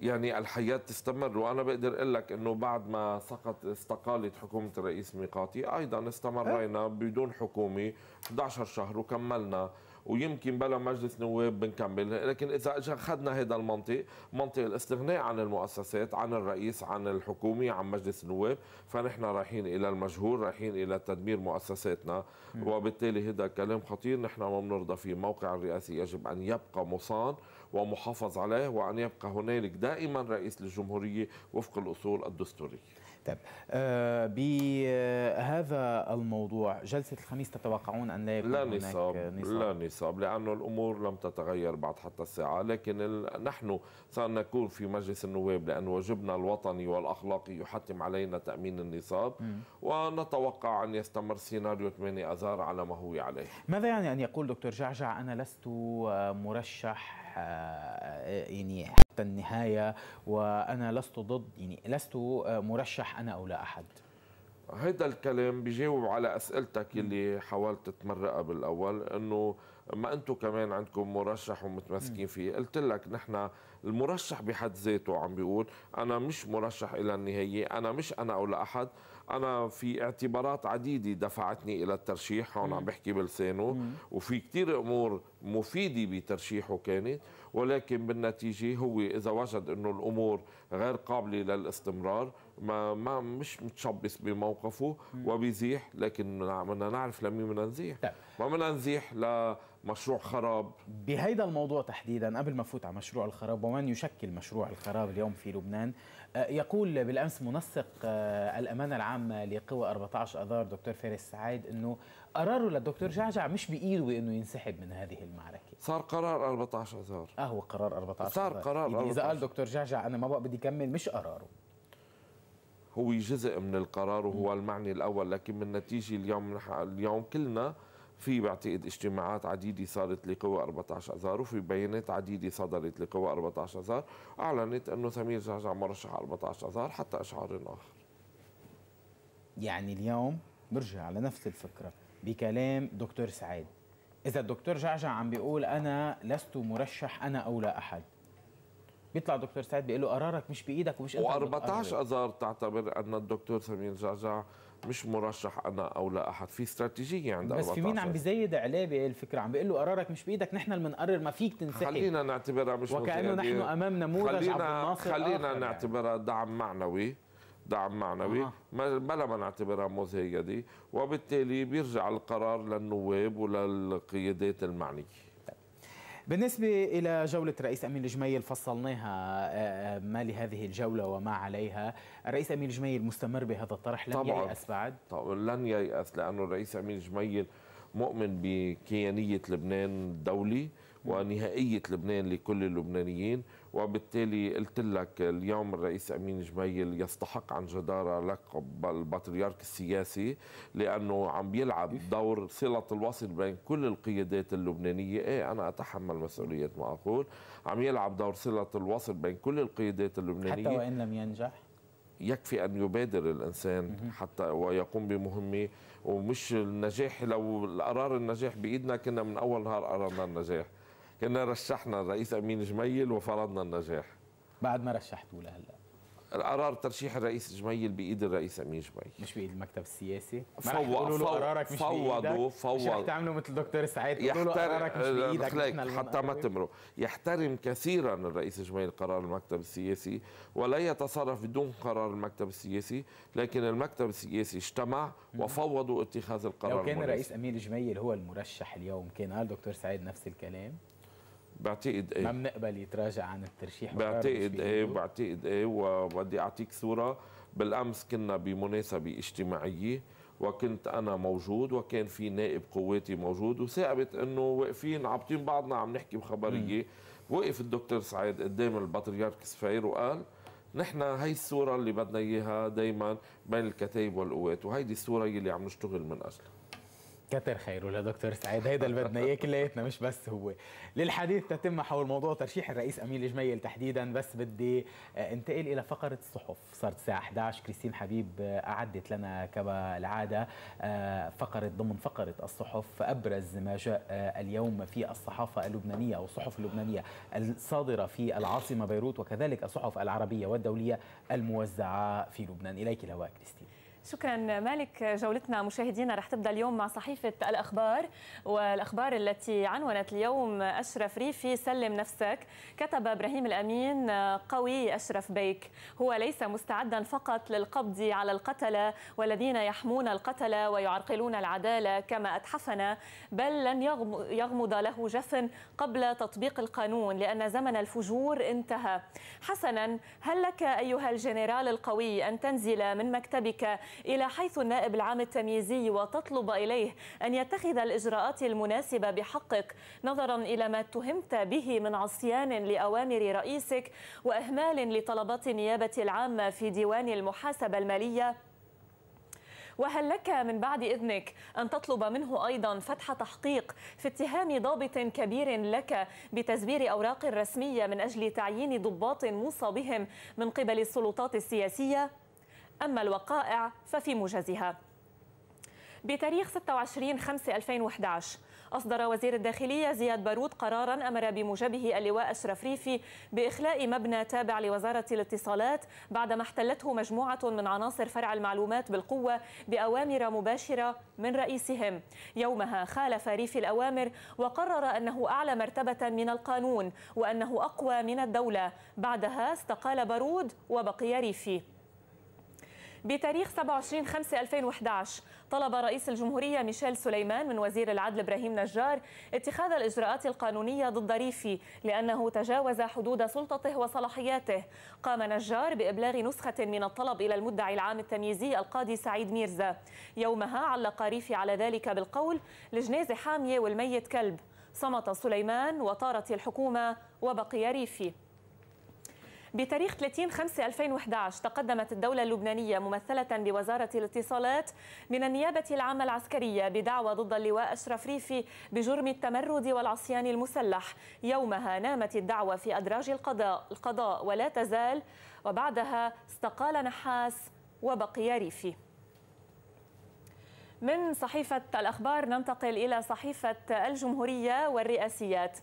يعني الحياة تستمر وأنا بقدر أقول لك أنه بعد ما سقط استقالت حكومة الرئيس ميقاتي أيضا استمرينا بدون حكومة 11 شهر وكملنا ويمكن بلا مجلس نواب بنكمل لكن اذا اخذنا هذا المنطق منطق الاستغناء عن المؤسسات عن الرئيس عن الحكومه عن مجلس النواب فنحن رايحين الى المجهول رايحين الى تدمير مؤسساتنا وبالتالي هذا كلام خطير نحن ما بنرضى فيه موقع الرئاسي يجب ان يبقى مصان ومحافظ عليه وان يبقى هنالك دائما رئيس للجمهوريه وفق الاصول الدستوريه طيب بهذا الموضوع جلسة الخميس تتوقعون أن لا يكون لا نصاب, هناك نصاب لا نصاب لأنه الأمور لم تتغير بعد حتى الساعة لكن ال... نحن سنكون في مجلس النواب لأن واجبنا الوطني والأخلاقي يحتم علينا تأمين النصاب م. ونتوقع أن يستمر سيناريو 8 أذار على ما هو عليه ماذا يعني أن يقول دكتور جعجع أنا لست مرشح يعني حتى النهايه وانا لست ضد يعني لست آه، مرشح انا او لا احد هيدا الكلام بيجاوب على اسئلتك اللي حاولت تمرقها بالاول انه ما انتم كمان عندكم مرشح ومتمسكين فيه قلت لك نحن المرشح بحد ذاته عم بيقول انا مش مرشح الى النهايه انا مش انا او لا احد انا في اعتبارات عديده دفعتني الى الترشيح هون عم بحكي بلسانه وفي كثير امور مفيده بترشيحه كانت ولكن بالنتيجه هو اذا وجد انه الامور غير قابله للاستمرار ما, ما مش متشبث بموقفه وبيزيح لكن بدنا نعرف لمين بدنا نزيح طيب. ما بدنا نزيح لمشروع خراب بهيدا الموضوع تحديدا قبل ما فوت على مشروع الخراب ومن يشكل مشروع الخراب اليوم في لبنان آه، يقول بالامس منسق آه، الامانه العامه لقوى 14 اذار دكتور فارس سعيد انه قراره للدكتور جعجع مش بايده بانه ينسحب من هذه المعركه صار قرار 14 اذار اه هو قرار 14 صار قرار يعني 14 اذا قال دكتور جعجع انا ما بقى بدي كمل مش قراره هو جزء من القرار وهو المعني الاول لكن من نتيجه اليوم اليوم كلنا في بعتقد اجتماعات عديدة صارت لقوى 14 أذار وفي بيانات عديدة صدرت لقوى 14 أذار أعلنت أنه سمير جعجع مرشح 14 أذار حتى إشعار آخر يعني اليوم برجع على نفس الفكرة بكلام دكتور سعيد إذا الدكتور جعجع عم بيقول أنا لست مرشح أنا أو لا أحد بيطلع دكتور سعيد بيقول له قرارك مش بايدك ومش انت و14 اذار تعتبر ان الدكتور سمير جعجع مش مرشح انا او لا احد في استراتيجيه عند بس في مين عم بيزيد عليه الفكره عم بيقول له قرارك مش بايدك نحن اللي بنقرر ما فيك تنسحب خلينا نعتبرها مش وكانه نحن يعني امام نموذج خلينا عبد الناصر خلينا نعتبرها يعني. دعم معنوي دعم معنوي آه. بلا ما نعتبرها مزهية دي وبالتالي بيرجع القرار للنواب وللقيادات المعنية بالنسبة إلى جولة رئيس أمين الجميل فصلناها آه، آه، ما لهذه الجولة وما عليها الرئيس أمين الجميل مستمر بهذا الطرح لن طبعا ييأس بعد طبعا لن ييأس لأنه الرئيس أمين الجميل مؤمن بكيانية لبنان دولي ونهائية لبنان لكل اللبنانيين وبالتالي قلت لك اليوم الرئيس امين جميل يستحق عن جداره لقب البطريرك السياسي لانه عم بيلعب دور صله الوصل بين كل القيادات اللبنانيه، ايه انا اتحمل مسؤوليه ما اقول، عم يلعب دور صله الوصل بين كل القيادات اللبنانيه حتى وان لم ينجح يكفي ان يبادر الانسان حتى ويقوم بمهمه ومش النجاح لو القرار النجاح بايدنا كنا من اول نهار قررنا النجاح كنا رشحنا الرئيس امين جميل وفرضنا النجاح بعد ما رشحتوه لهلا قرار ترشيح الرئيس جميل بايد الرئيس امين جميل مش بايد المكتب السياسي فوضوا قرارك مش فوضوا فوضوا مش رح تعملوا مثل دكتور سعيد قرارك مش بايدك حتى ما تمروا يحترم كثيرا الرئيس جميل قرار المكتب السياسي ولا يتصرف بدون قرار المكتب السياسي لكن المكتب السياسي اجتمع وفوضوا اتخاذ القرار لو كان الرئيس امين جميل هو المرشح اليوم كان قال دكتور سعيد نفس الكلام بعتقد ايه ما بنقبل يتراجع عن الترشيح بعتقد ايه بعتقد ايه وبدي اعطيك صوره بالامس كنا بمناسبه اجتماعيه وكنت انا موجود وكان في نائب قواتي موجود وثابت انه واقفين عابطين بعضنا عم نحكي بخبريه وقف الدكتور سعيد قدام البطريرك سفير وقال نحن هي الصوره اللي بدنا اياها دائما بين الكتائب والقوات وهيدي الصوره اللي عم نشتغل من اجلها كتر خيره لدكتور سعيد هيدا اللي بدنا اياه كلياتنا مش بس هو للحديث تتم حول موضوع ترشيح الرئيس امين الجميل تحديدا بس بدي آه، انتقل الى فقره الصحف صارت الساعه 11 كريستين حبيب آه، اعدت لنا كما العاده آه، فقره ضمن فقره الصحف ابرز ما جاء اليوم في الصحافه اللبنانيه او الصحف اللبنانيه الصادره في العاصمه بيروت وكذلك الصحف العربيه والدوليه الموزعه في لبنان اليك الهواء كريستين شكرا مالك جولتنا مشاهدينا رح تبدا اليوم مع صحيفه الاخبار والاخبار التي عنونت اليوم اشرف ريفي سلم نفسك كتب ابراهيم الامين قوي اشرف بيك هو ليس مستعدا فقط للقبض على القتله والذين يحمون القتله ويعرقلون العداله كما اتحفنا بل لن يغمض له جفن قبل تطبيق القانون لان زمن الفجور انتهى حسنا هل لك ايها الجنرال القوي ان تنزل من مكتبك إلى حيث النائب العام التمييزي وتطلب إليه أن يتخذ الإجراءات المناسبة بحقك نظرا إلى ما اتهمت به من عصيان لأوامر رئيسك وإهمال لطلبات النيابة العامة في ديوان المحاسبة المالية وهل لك من بعد إذنك أن تطلب منه أيضا فتح تحقيق في اتهام ضابط كبير لك بتزبير أوراق رسمية من أجل تعيين ضباط موصى بهم من قبل السلطات السياسية؟ أما الوقائع ففي موجزها بتاريخ 26 5 2011 أصدر وزير الداخلية زياد بارود قرارا أمر بموجبه اللواء أشرف ريفي بإخلاء مبنى تابع لوزارة الاتصالات بعدما احتلته مجموعة من عناصر فرع المعلومات بالقوة بأوامر مباشرة من رئيسهم يومها خالف ريفي الأوامر وقرر أنه أعلى مرتبة من القانون وأنه أقوى من الدولة بعدها استقال بارود وبقي ريفي بتاريخ 27 5 2011 طلب رئيس الجمهورية ميشيل سليمان من وزير العدل إبراهيم نجار اتخاذ الإجراءات القانونية ضد ريفي لأنه تجاوز حدود سلطته وصلاحياته قام نجار بإبلاغ نسخة من الطلب إلى المدعي العام التمييزي القاضي سعيد ميرزا يومها علق ريفي على ذلك بالقول لجنازة حامية والميت كلب صمت سليمان وطارت الحكومة وبقي ريفي بتاريخ 30 5 2011 تقدمت الدولة اللبنانية ممثلة بوزارة الاتصالات من النيابة العامة العسكرية بدعوى ضد اللواء أشرف ريفي بجرم التمرد والعصيان المسلح يومها نامت الدعوة في أدراج القضاء, القضاء ولا تزال وبعدها استقال نحاس وبقي ريفي من صحيفة الأخبار ننتقل إلى صحيفة الجمهورية والرئاسيات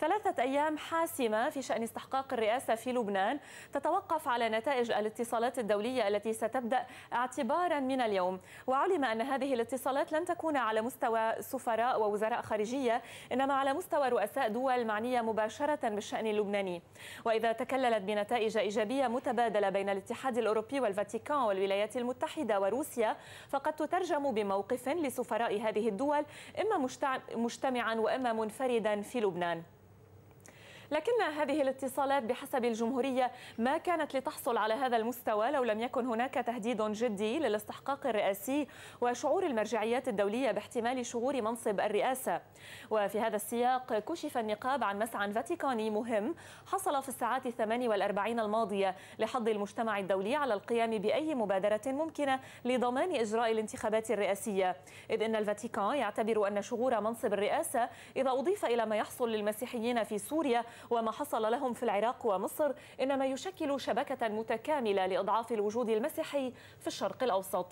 ثلاثة أيام حاسمة في شأن استحقاق الرئاسة في لبنان تتوقف على نتائج الاتصالات الدولية التي ستبدأ اعتبارا من اليوم وعلم أن هذه الاتصالات لن تكون على مستوى سفراء ووزراء خارجية إنما على مستوى رؤساء دول معنية مباشرة بالشأن اللبناني وإذا تكللت بنتائج إيجابية متبادلة بين الاتحاد الأوروبي والفاتيكان والولايات المتحدة وروسيا فقد تترجم بموضوع موقف لسفراء هذه الدول إما مجتمعا وإما منفردا في لبنان لكن هذه الاتصالات بحسب الجمهورية ما كانت لتحصل على هذا المستوى لو لم يكن هناك تهديد جدي للاستحقاق الرئاسي وشعور المرجعيات الدولية باحتمال شغور منصب الرئاسة وفي هذا السياق كشف النقاب عن مسعى فاتيكاني مهم حصل في الساعات الثمان والأربعين الماضية لحض المجتمع الدولي على القيام بأي مبادرة ممكنة لضمان إجراء الانتخابات الرئاسية إذ أن الفاتيكان يعتبر أن شغور منصب الرئاسة إذا أضيف إلى ما يحصل للمسيحيين في سوريا وما حصل لهم في العراق ومصر إنما يشكل شبكة متكاملة لإضعاف الوجود المسيحي في الشرق الأوسط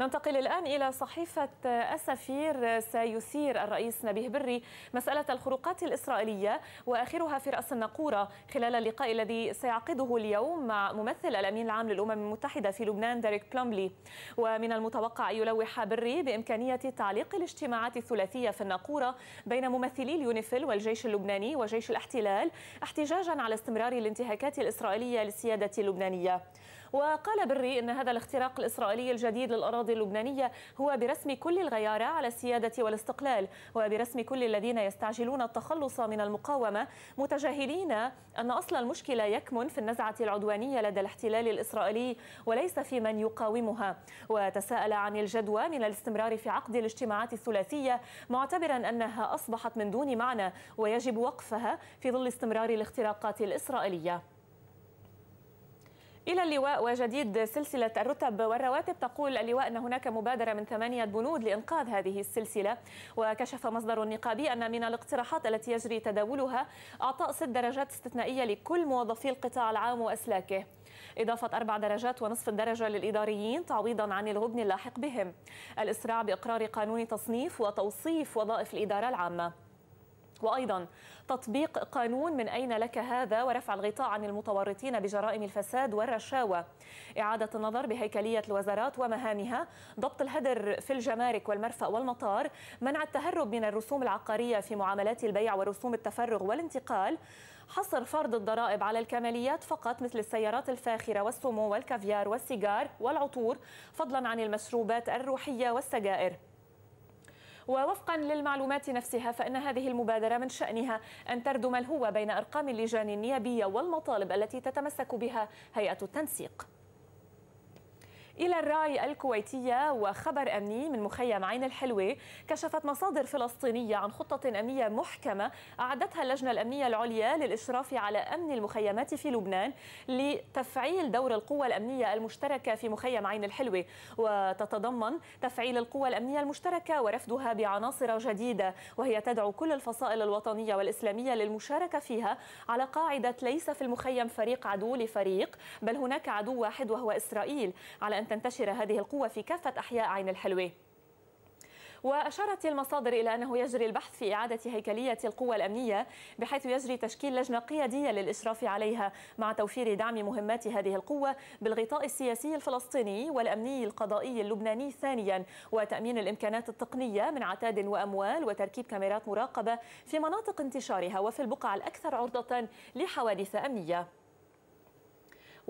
ننتقل الآن إلى صحيفة السفير سيثير الرئيس نبيه بري مسألة الخروقات الإسرائيلية وآخرها في رأس النقورة خلال اللقاء الذي سيعقده اليوم مع ممثل الأمين العام للأمم المتحدة في لبنان ديريك بلومبلي ومن المتوقع أن يلوح بري بإمكانية تعليق الاجتماعات الثلاثية في النقورة بين ممثلي اليونيفيل والجيش اللبناني وجيش الاحتلال احتجاجا على استمرار الانتهاكات الإسرائيلية للسيادة اللبنانية وقال بري أن هذا الاختراق الإسرائيلي الجديد للأراضي اللبنانية هو برسم كل الغيارة على السيادة والاستقلال وبرسم كل الذين يستعجلون التخلص من المقاومة متجاهلين أن أصل المشكلة يكمن في النزعة العدوانية لدى الاحتلال الإسرائيلي وليس في من يقاومها وتساءل عن الجدوى من الاستمرار في عقد الاجتماعات الثلاثية معتبرا أنها أصبحت من دون معنى ويجب وقفها في ظل استمرار الاختراقات الإسرائيلية إلى اللواء وجديد سلسلة الرتب والرواتب تقول اللواء أن هناك مبادرة من ثمانية بنود لإنقاذ هذه السلسلة وكشف مصدر نقابي أن من الاقتراحات التي يجري تداولها أعطاء ست درجات استثنائية لكل موظفي القطاع العام وأسلاكه إضافة أربع درجات ونصف الدرجة للإداريين تعويضا عن الغبن اللاحق بهم الإسراع بإقرار قانون تصنيف وتوصيف وظائف الإدارة العامة وأيضا تطبيق قانون من أين لك هذا ورفع الغطاء عن المتورطين بجرائم الفساد والرشاوى إعادة النظر بهيكلية الوزارات ومهامها ضبط الهدر في الجمارك والمرفأ والمطار منع التهرب من الرسوم العقارية في معاملات البيع ورسوم التفرغ والانتقال حصر فرض الضرائب على الكماليات فقط مثل السيارات الفاخرة والسمو والكافيار والسيجار والعطور فضلا عن المشروبات الروحية والسجائر ووفقا للمعلومات نفسها فإن هذه المبادرة من شأنها أن تردم الهوى بين أرقام اللجان النيابية والمطالب التي تتمسك بها هيئة التنسيق إلى الراي الكويتية وخبر أمني من مخيم عين الحلوة كشفت مصادر فلسطينية عن خطة أمنية محكمة أعدتها اللجنة الأمنية العليا للإشراف على أمن المخيمات في لبنان لتفعيل دور القوى الأمنية المشتركة في مخيم عين الحلوة وتتضمن تفعيل القوى الأمنية المشتركة ورفدها بعناصر جديدة وهي تدعو كل الفصائل الوطنية والإسلامية للمشاركة فيها على قاعدة ليس في المخيم فريق عدو لفريق بل هناك عدو واحد وهو إسرائيل على أن تنتشر هذه القوة في كافة أحياء عين الحلوة وأشارت المصادر إلى أنه يجري البحث في إعادة هيكلية القوى الأمنية بحيث يجري تشكيل لجنة قيادية للإشراف عليها مع توفير دعم مهمات هذه القوة بالغطاء السياسي الفلسطيني والأمني القضائي اللبناني ثانيا وتأمين الإمكانات التقنية من عتاد وأموال وتركيب كاميرات مراقبة في مناطق انتشارها وفي البقع الأكثر عرضة لحوادث أمنية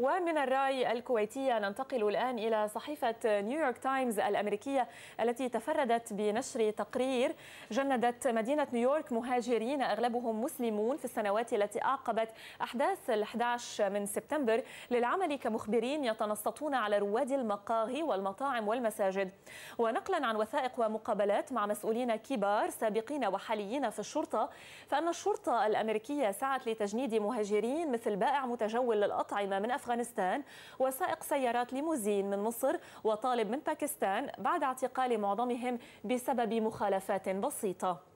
ومن الراي الكويتية ننتقل الآن إلى صحيفة نيويورك تايمز الأمريكية التي تفردت بنشر تقرير جندت مدينة نيويورك مهاجرين أغلبهم مسلمون في السنوات التي أعقبت أحداث ال 11 من سبتمبر للعمل كمخبرين يتنصتون على رواد المقاهي والمطاعم والمساجد ونقلا عن وثائق ومقابلات مع مسؤولين كبار سابقين وحاليين في الشرطة فأن الشرطة الأمريكية سعت لتجنيد مهاجرين مثل بائع متجول للأطعمة من أفغانستان أفغانستان وسائق سيارات ليموزين من مصر وطالب من باكستان بعد اعتقال معظمهم بسبب مخالفات بسيطة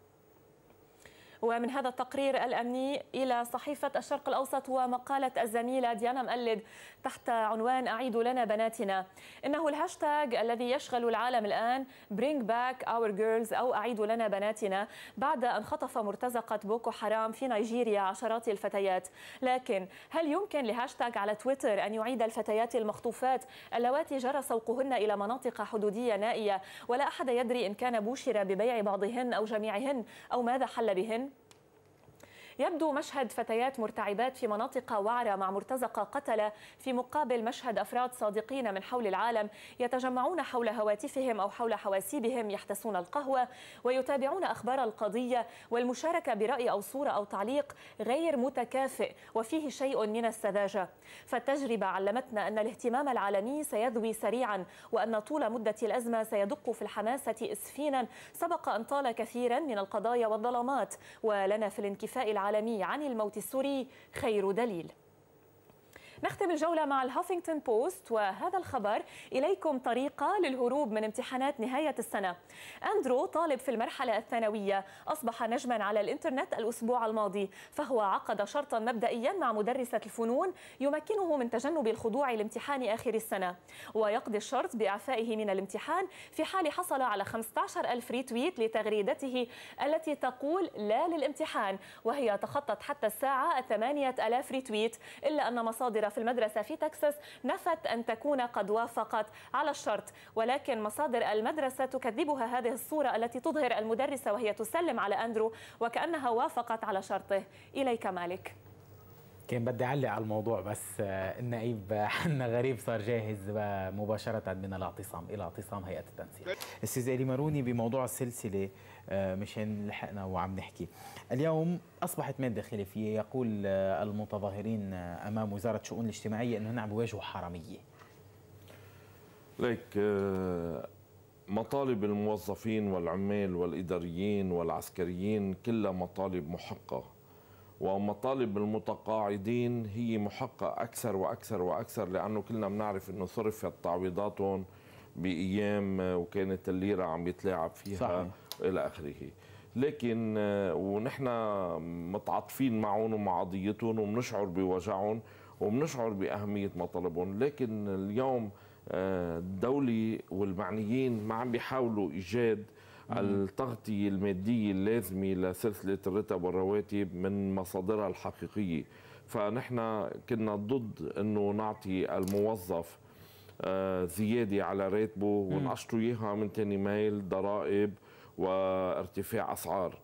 ومن هذا التقرير الأمني إلى صحيفة الشرق الأوسط ومقالة الزميلة ديانا مقلد تحت عنوان أعيدوا لنا بناتنا إنه الهاشتاج الذي يشغل العالم الآن Bring Back Our Girls أو أعيدوا لنا بناتنا بعد أن خطف مرتزقة بوكو حرام في نيجيريا عشرات الفتيات لكن هل يمكن لهاشتاج على تويتر أن يعيد الفتيات المخطوفات اللواتي جرى سوقهن إلى مناطق حدودية نائية ولا أحد يدري إن كان بوشر ببيع بعضهن أو جميعهن أو ماذا حل بهن يبدو مشهد فتيات مرتعبات في مناطق وعرة مع مرتزقة قتلة في مقابل مشهد أفراد صادقين من حول العالم يتجمعون حول هواتفهم أو حول حواسيبهم يحتسون القهوة ويتابعون أخبار القضية والمشاركة برأي أو صورة أو تعليق غير متكافئ وفيه شيء من السذاجة فالتجربة علمتنا أن الاهتمام العالمي سيذوي سريعا وأن طول مدة الأزمة سيدق في الحماسة إسفينا سبق أن طال كثيرا من القضايا والظلامات ولنا في الانكفاء العالمي العالمي عن الموت السوري خير دليل نختم الجولة مع الهافينغتون بوست وهذا الخبر إليكم طريقة للهروب من امتحانات نهاية السنة أندرو طالب في المرحلة الثانوية أصبح نجما على الإنترنت الأسبوع الماضي فهو عقد شرطا مبدئيا مع مدرسة الفنون يمكنه من تجنب الخضوع لامتحان آخر السنة ويقضي الشرط بإعفائه من الامتحان في حال حصل على 15 ألف ريتويت لتغريدته التي تقول لا للامتحان وهي تخطت حتى الساعة 8000 ريتويت إلا أن مصادر في المدرسة في تكساس نفت أن تكون قد وافقت على الشرط ولكن مصادر المدرسة تكذبها هذه الصورة التي تظهر المدرسة وهي تسلم على أندرو وكأنها وافقت على شرطه إليك مالك كان بدي اعلق على الموضوع بس النائب آه، حنا آه، غريب صار جاهز آه، مباشره من الاعتصام الى اعتصام هيئه التنسيق استاذ الي ماروني بموضوع السلسله آه، مشان لحقنا وعم نحكي اليوم أصبحت مادة خلافية يقول آه، المتظاهرين آه، أمام وزارة الشؤون الاجتماعية أنهم عم بيواجهوا حرامية ليك مطالب الموظفين والعمال والإداريين والعسكريين كلها مطالب محقة ومطالب المتقاعدين هي محقة أكثر وأكثر وأكثر لأنه كلنا بنعرف أنه صرفت تعويضاتهم بأيام وكانت الليرة عم يتلاعب فيها صحيح. الى اخره لكن آه، ونحن متعاطفين معهم ومع قضيتهم وبنشعر بوجعهم وبنشعر باهميه مطالبهم لكن اليوم آه، الدولة والمعنيين ما عم بيحاولوا إيجاد التغطية المادية اللازمة لسلسلة الرتب والرواتب من مصادرها الحقيقية فنحن كنا ضد أنه نعطي الموظف آه، زيادة على راتبه ونقشطه إياها من تاني مايل ضرائب وارتفاع أسعار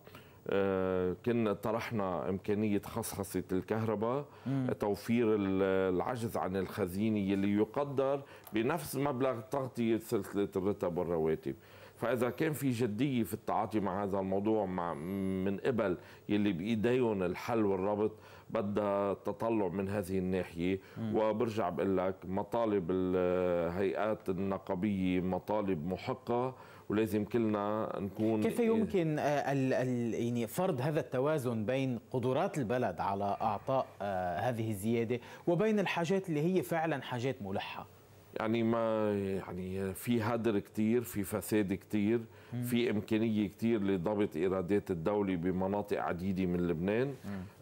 آه، كنا طرحنا إمكانية خصخصة الكهرباء مم. توفير العجز عن الخزينة اللي يقدر بنفس مبلغ تغطية سلسلة الرتب والرواتب فإذا كان في جدية في التعاطي مع هذا الموضوع مع من قبل يلي بإيديهم الحل والربط بدها تطلع من هذه الناحية مم. وبرجع بقول لك مطالب الهيئات النقابية مطالب محقة ولازم كلنا نكون كيف إيه. يمكن آه، ال ال يعني فرض هذا التوازن بين قدرات البلد على اعطاء آه، هذه الزياده وبين الحاجات اللي هي فعلا حاجات ملحه يعني ما يعني في هدر كتير في فساد كتير في إمكانية كتير لضبط إيرادات الدولة بمناطق عديدة من لبنان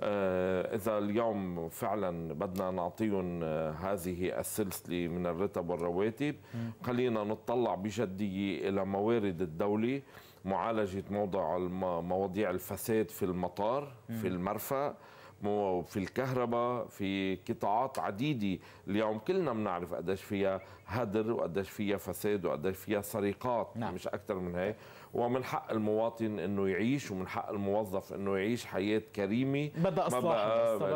آه إذا اليوم فعلا بدنا نعطيهم آه، هذه السلسلة من الرتب والرواتب خلينا نطلع بجدية إلى موارد الدولة معالجة موضوع مواضيع الفساد في المطار مم. في المرفأ وفي الكهرباء في قطاعات عديدة اليوم كلنا بنعرف قديش فيها هدر وقديش فيها فساد وقديش فيها سرقات نعم. مش أكثر من هيك ومن حق المواطن انه يعيش ومن حق الموظف انه يعيش حياه كريمه بدها اصلاح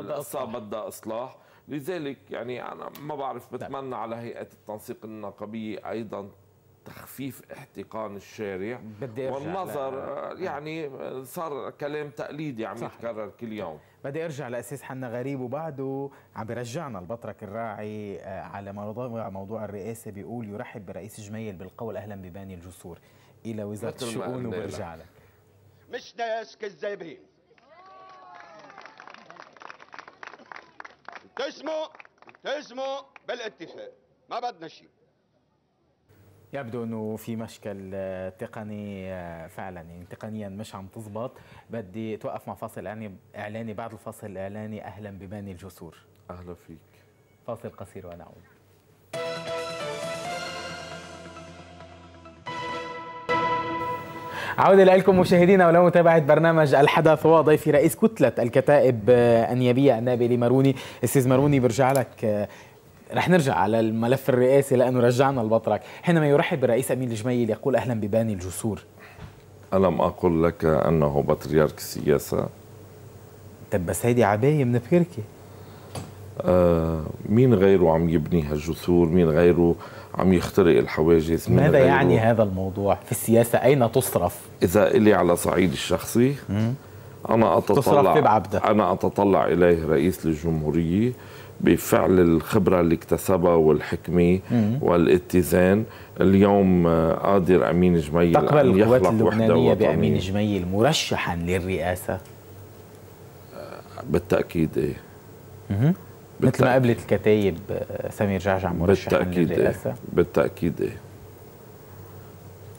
بدها اصلاح بدها اصلاح لذلك يعني انا ما بعرف نعم. بتمنى على هيئه التنسيق النقابيه ايضا تخفيف احتقان الشارع والنظر آه، آه. يعني صار كلام تقليدي عم يتكرر كل يوم بدي ارجع لاساس حنا غريب وبعده عم بيرجعنا البطرك الراعي آه، على موضوع موضوع الرئاسه بيقول يرحب برئيس جميل بالقول اهلا بباني الجسور الى وزاره الشؤون وبرجع لك مش ناس كذابين التزموا التزموا بالاتفاق ما بدنا شيء يبدو انه في مشكل آه، تقني آه، فعلا يعني تقنيا مش عم تزبط بدي توقف مع فاصل اعلاني بعد الفاصل الاعلاني اهلا بباني الجسور اهلا فيك فاصل قصير ونعود عودة لكم مشاهدينا ولمتابعة برنامج الحدث وضيفي رئيس كتلة الكتائب آه، النيابية النابي لماروني ماروني أستاذ ماروني برجع لك رح نرجع على الملف الرئاسي لانه رجعنا البطرك حينما يرحب بالرئيس امين الجميل يقول اهلا بباني الجسور الم اقل لك انه بطريرك السياسه طب بس هيدي عبايه من بكركي آه مين غيره عم يبني هالجسور مين غيره عم يخترق الحواجز مين ماذا غيره؟ يعني هذا الموضوع في السياسة أين تصرف إذا إلي على صعيد الشخصي مم. أنا أتطلع تصرف أنا أتطلع إليه رئيس للجمهورية بفعل الخبرة اللي اكتسبها والحكمة والاتزان اليوم آه، قادر أمين جميل تقبل القوات اللبنانية بأمين جميل مرشحا للرئاسة آه، بالتأكيد إيه بالتأكيد. مثل ما قبلت الكتايب آه، سمير جعجع مرشحا بالتأكيد إيه. للرئاسة إيه. بالتأكيد إيه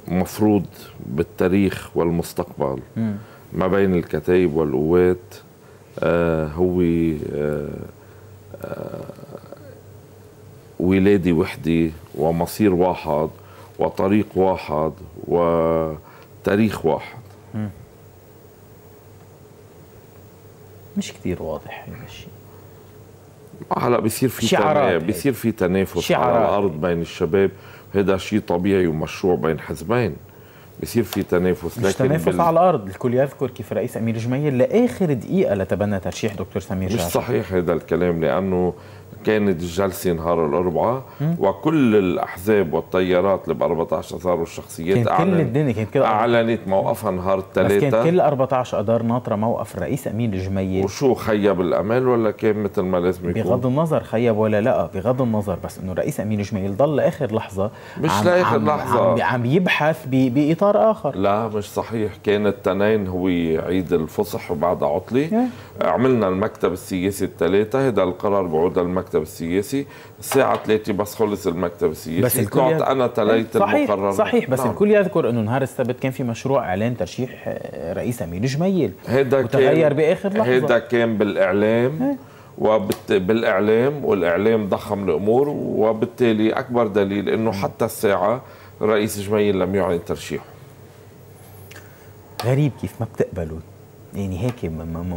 مفروض بالتاريخ والمستقبل مم. ما بين الكتايب والقوات آه هو آه ولادي وحدي ومصير واحد وطريق واحد وتاريخ واحد مش كثير واضح هذا الشيء هلا آه، بصير في بصير في تنافس على الارض بين الشباب هذا شيء طبيعي ومشروع بين حزبين بيصير في تنافس مش لكن تنافس بال... على الارض الكل يذكر كيف رئيس امير جميل لاخر دقيقه لتبنى ترشيح دكتور سمير مش جعفر. صحيح هذا الكلام لانه كانت الجلسة نهار الأربعاء وكل الأحزاب والتيارات اللي ب 14 أذار والشخصيات كانت أعلن كل الدنيا كانت كل أعلنت موقفها نهار الثلاثاء بس كان كل 14 أذار ناطرة موقف رئيس أمين الجميل وشو خيب الأمال ولا كان مثل ما لازم يكون؟ بغض النظر خيب ولا لا بغض النظر بس إنه رئيس أمين الجميل ضل لآخر لحظة مش لآخر لحظة عم, عم يبحث بإطار آخر لا مش صحيح كان التنين هو عيد الفصح وبعد عطلة إيه. عملنا المكتب السياسي الثلاثة هذا القرار بعود المكتب المكتب السياسي الساعة 3 بس خلص المكتب السياسي بس الكل يذكر... أنا تليت صحيح المقرر صحيح بس نعم. الكل يذكر أنه نهار السبت كان في مشروع إعلان ترشيح آه، رئيس أمير جميل هيدا وتغير كان... بآخر لحظة هيدا كان بالإعلام هي. إيه. وبالاعلام والاعلام ضخم الامور وبالتالي اكبر دليل انه حتى الساعه رئيس جميل لم يعلن ترشيحه غريب كيف ما بتقبلوا يعني هيك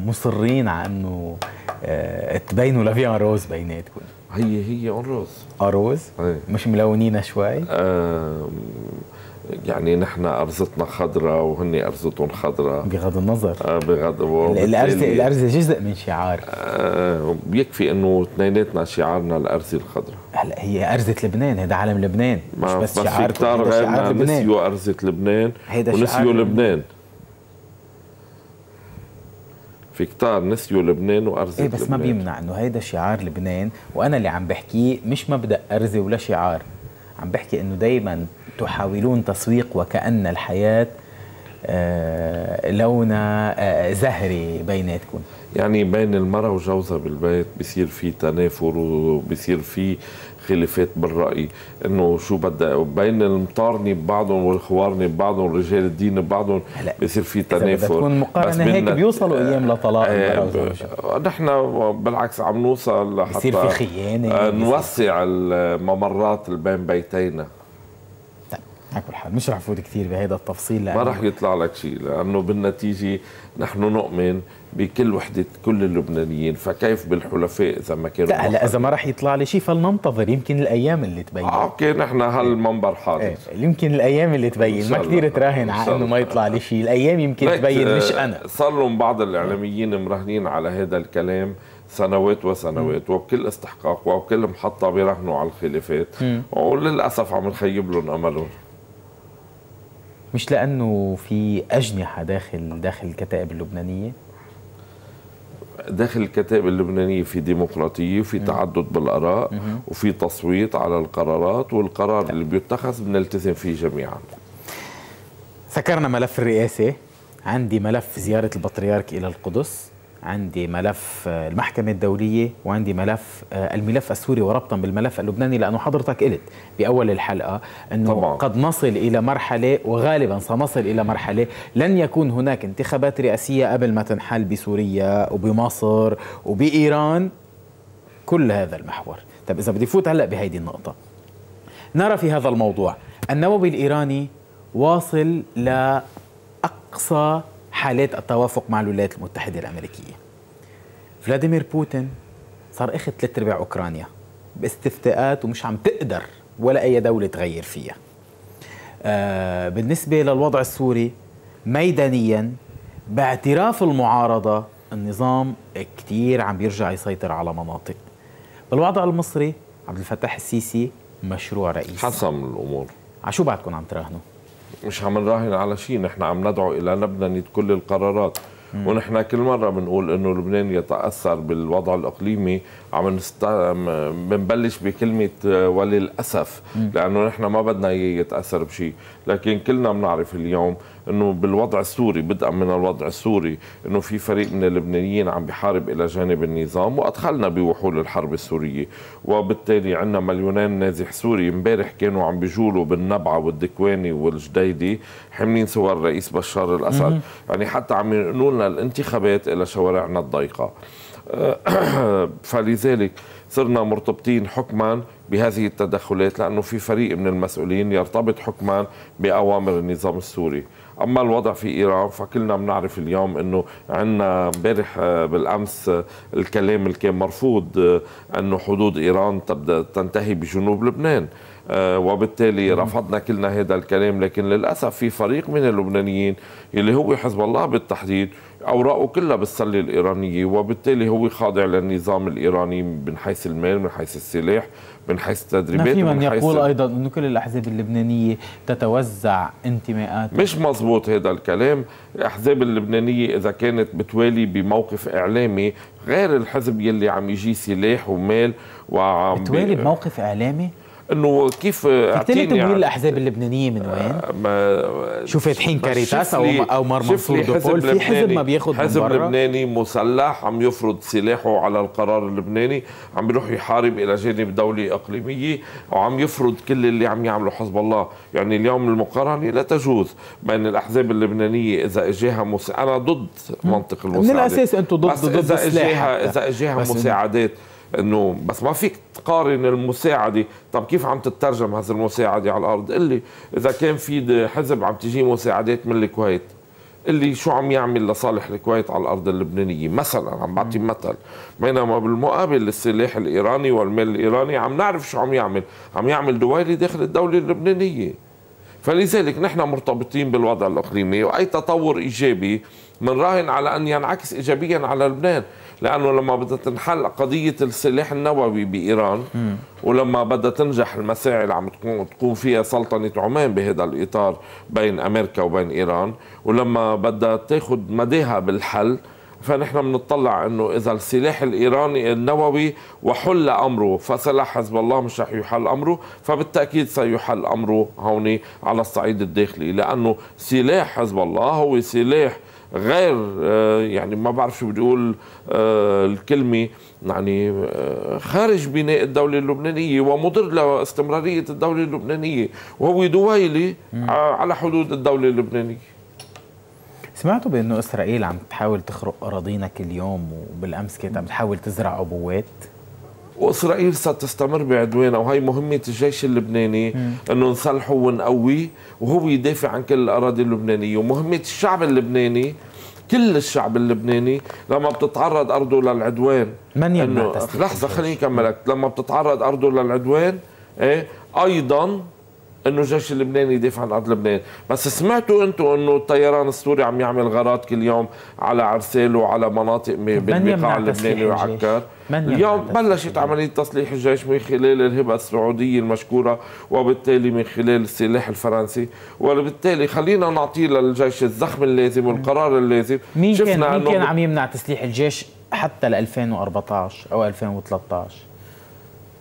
مصرين على انه آه، تبينوا لافيا اروز بيناتكم هي هي اروز اروز إيه. مش ملونينا شوي يعني نحن ارزتنا خضراء وهن ارزتهم خضراء بغض النظر آه بغض الارزه الارزه جزء من شعار آه بيكفي انه اثنيناتنا شعارنا الارزه الخضراء هلا هي ارزه لبنان هذا علم لبنان مش بس, بس شعار كثار غيرنا نسيوا ارزه لبنان ونسيوا لبنان, لبنان. في كتار نسيوا لبنان وارزوا ايه بس لبنان. ما بيمنع انه هيدا شعار لبنان وانا اللي عم بحكيه مش مبدا ارزي ولا شعار عم بحكي انه دائما تحاولون تسويق وكأن الحياة آه لون آه زهري بيناتكم يعني بين المرأة وجوزها بالبيت بصير في تنافر وبصير في خلافات بالراي انه شو بدها بين المطارنه ببعضهم والخوارنه ببعضهم رجال الدين ببعضهم بيصير في تنافر تكون مقارنه هيك بيوصلوا ايام آه، لطلاق آه، نحن بالعكس عم نوصل لحتى بصير في خيانه آه، نوسع الممرات اللي بين بيتينا على كل حال مش رح افوت كثير بهذا التفصيل ما رح يطلع لك شيء لانه بالنتيجه نحن نؤمن بكل وحدة كل اللبنانيين فكيف بالحلفاء إذا ما كانوا لا هلا إذا ما راح يطلع لي شيء فلننتظر يمكن الأيام اللي تبين آه، أوكي نحن هالمنبر حاضر ايه. يمكن الأيام اللي تبين ما كثير تراهن على إنه ما يطلع لي شيء الأيام يمكن تبين مش آه، أنا صار لهم بعض الإعلاميين مراهنين على هذا الكلام سنوات وسنوات وبكل استحقاق وبكل محطة بيرهنوا على الخلافات وللأسف عم نخيب لهم أملهم مش لأنه في أجنحة داخل داخل الكتائب اللبنانية داخل الكتائب اللبنانيه في ديمقراطيه وفي تعدد بالاراء وفي تصويت على القرارات والقرار اللي بيتخذ بنلتزم فيه جميعا ذكرنا ملف الرئاسه عندي ملف زياره البطريرك الى القدس عندي ملف آه، المحكمة الدولية وعندي ملف آه، الملف السوري وربطا بالملف اللبناني لأنه حضرتك قلت بأول الحلقة أنه طبعا. قد نصل إلى مرحلة وغالبا سنصل إلى مرحلة لن يكون هناك انتخابات رئاسية قبل ما تنحل بسوريا وبمصر وبإيران كل هذا المحور طب إذا بدي فوت هلأ بهيدي النقطة نرى في هذا الموضوع النووي الإيراني واصل لأقصى حالات التوافق مع الولايات المتحدة الأمريكية فلاديمير بوتين صار اخذ ثلاث ارباع اوكرانيا باستفتاءات ومش عم تقدر ولا اي دوله تغير فيها. آه بالنسبه للوضع السوري ميدانيا باعتراف المعارضه النظام كتير عم بيرجع يسيطر على مناطق. بالوضع المصري عبد الفتاح السيسي مشروع رئيس حسم الامور عشو شو بعدكم عم تراهنوا؟ مش عم نراهن على شيء نحن عم ندعو الى لبنان كل القرارات ونحن كل مرة بنقول إنه لبنان يتأثر بالوضع الإقليمي عم نست... بنبلش بكلمة وللأسف لأنه نحن ما بدنا إياه يتأثر بشيء لكن كلنا بنعرف اليوم انه بالوضع السوري بدءا من الوضع السوري انه في فريق من اللبنانيين عم بيحارب الى جانب النظام وادخلنا بوحول الحرب السوريه وبالتالي عندنا مليونين نازح سوري امبارح كانوا عم بيجولوا بالنبعه والدكواني والجديدي حاملين صور الرئيس بشار الاسد يعني حتى عم ينقلوا لنا الانتخابات الى شوارعنا الضيقه آه، فلذلك صرنا مرتبطين حكما بهذه التدخلات لانه في فريق من المسؤولين يرتبط حكما باوامر النظام السوري اما الوضع في ايران فكلنا بنعرف اليوم انه عندنا امبارح آه، بالامس آه، الكلام اللي كان مرفوض انه حدود ايران تبدا تنتهي بجنوب لبنان وبالتالي رفضنا كلنا هذا الكلام لكن للاسف في فريق من اللبنانيين اللي هو حزب الله بالتحديد اوراقه كلها بالسله الايرانيه وبالتالي هو خاضع للنظام الايراني من حيث المال من حيث السلاح من حيث التدريبات في من يقول ايضا انه كل الاحزاب اللبنانيه تتوزع انتماءات مش مزبوط هذا الكلام الاحزاب اللبنانيه اذا كانت بتوالي بموقف اعلامي غير الحزب يلي عم يجي سلاح ومال وعم بتوالي بموقف اعلامي انه كيف اعطيني تمويل الاحزاب اللبنانيه من آه، وين؟ ما شو فاتحين كاريتاس او او مار منصور في حزب ما بياخذ حزب من لبناني مسلح عم يفرض سلاحه على القرار اللبناني عم بيروح يحارب الى جانب دوله اقليميه وعم يفرض كل اللي عم يعمله حزب الله يعني اليوم المقارنه لا تجوز بين الاحزاب اللبنانيه اذا اجاها مس... انا ضد منطق المساعدات من الاساس انتم ضد ضد اذا اجاها اذا اجاها مساعدات انه بس ما فيك تقارن المساعده طب كيف عم تترجم هذه المساعده على الارض قل لي اذا كان في حزب عم تجي مساعدات من الكويت اللي شو عم يعمل لصالح الكويت على الارض اللبنانيه مثلا عم بعطي مثل بينما بالمقابل السلاح الايراني والمال الايراني عم نعرف شو عم يعمل عم يعمل دويلي داخل الدوله اللبنانيه فلذلك نحن مرتبطين بالوضع الاقليمي واي تطور ايجابي بنراهن على ان ينعكس ايجابيا على لبنان لانه لما بدها تنحل قضيه السلاح النووي بايران م. ولما بدها تنجح المساعي اللي عم تقوم فيها سلطنه عمان بهذا الاطار بين امريكا وبين ايران ولما بدها تاخذ مداها بالحل فنحن بنطلع انه اذا السلاح الايراني النووي وحل امره فسلاح حزب الله مش رح يحل امره فبالتاكيد سيحل امره هون على الصعيد الداخلي لانه سلاح حزب الله هو سلاح غير آه، يعني ما بعرف شو بدي اقول آه، الكلمه يعني آه، خارج بناء الدوله اللبنانيه ومضر لاستمراريه الدوله اللبنانيه وهو دويلي على حدود الدوله اللبنانيه سمعتوا بانه اسرائيل عم تحاول تخرق اراضينا كل يوم وبالامس كانت عم تحاول تزرع عبوات واسرائيل ستستمر بعدوانها وهي مهمه الجيش اللبناني انه نصلحه ونقويه وهو يدافع عن كل الاراضي اللبنانيه ومهمه الشعب اللبناني كل الشعب اللبناني لما بتتعرض ارضه للعدوان من يمنع لحظه خليني اكملك لما بتتعرض ارضه للعدوان ايه ايضا انه الجيش اللبناني يدافع عن ارض لبنان، بس سمعتوا انتم انه الطيران السوري عم يعمل غارات كل يوم على عرسال وعلى مناطق بالبقاع اللبناني وعكر اليوم بلشت عمليه تصليح الجيش من خلال الهبه السعوديه المشكوره وبالتالي من خلال السلاح الفرنسي وبالتالي خلينا نعطي للجيش الزخم اللازم والقرار اللازم مين كان مين كان عم يمنع تسليح الجيش حتى ل 2014 او 2013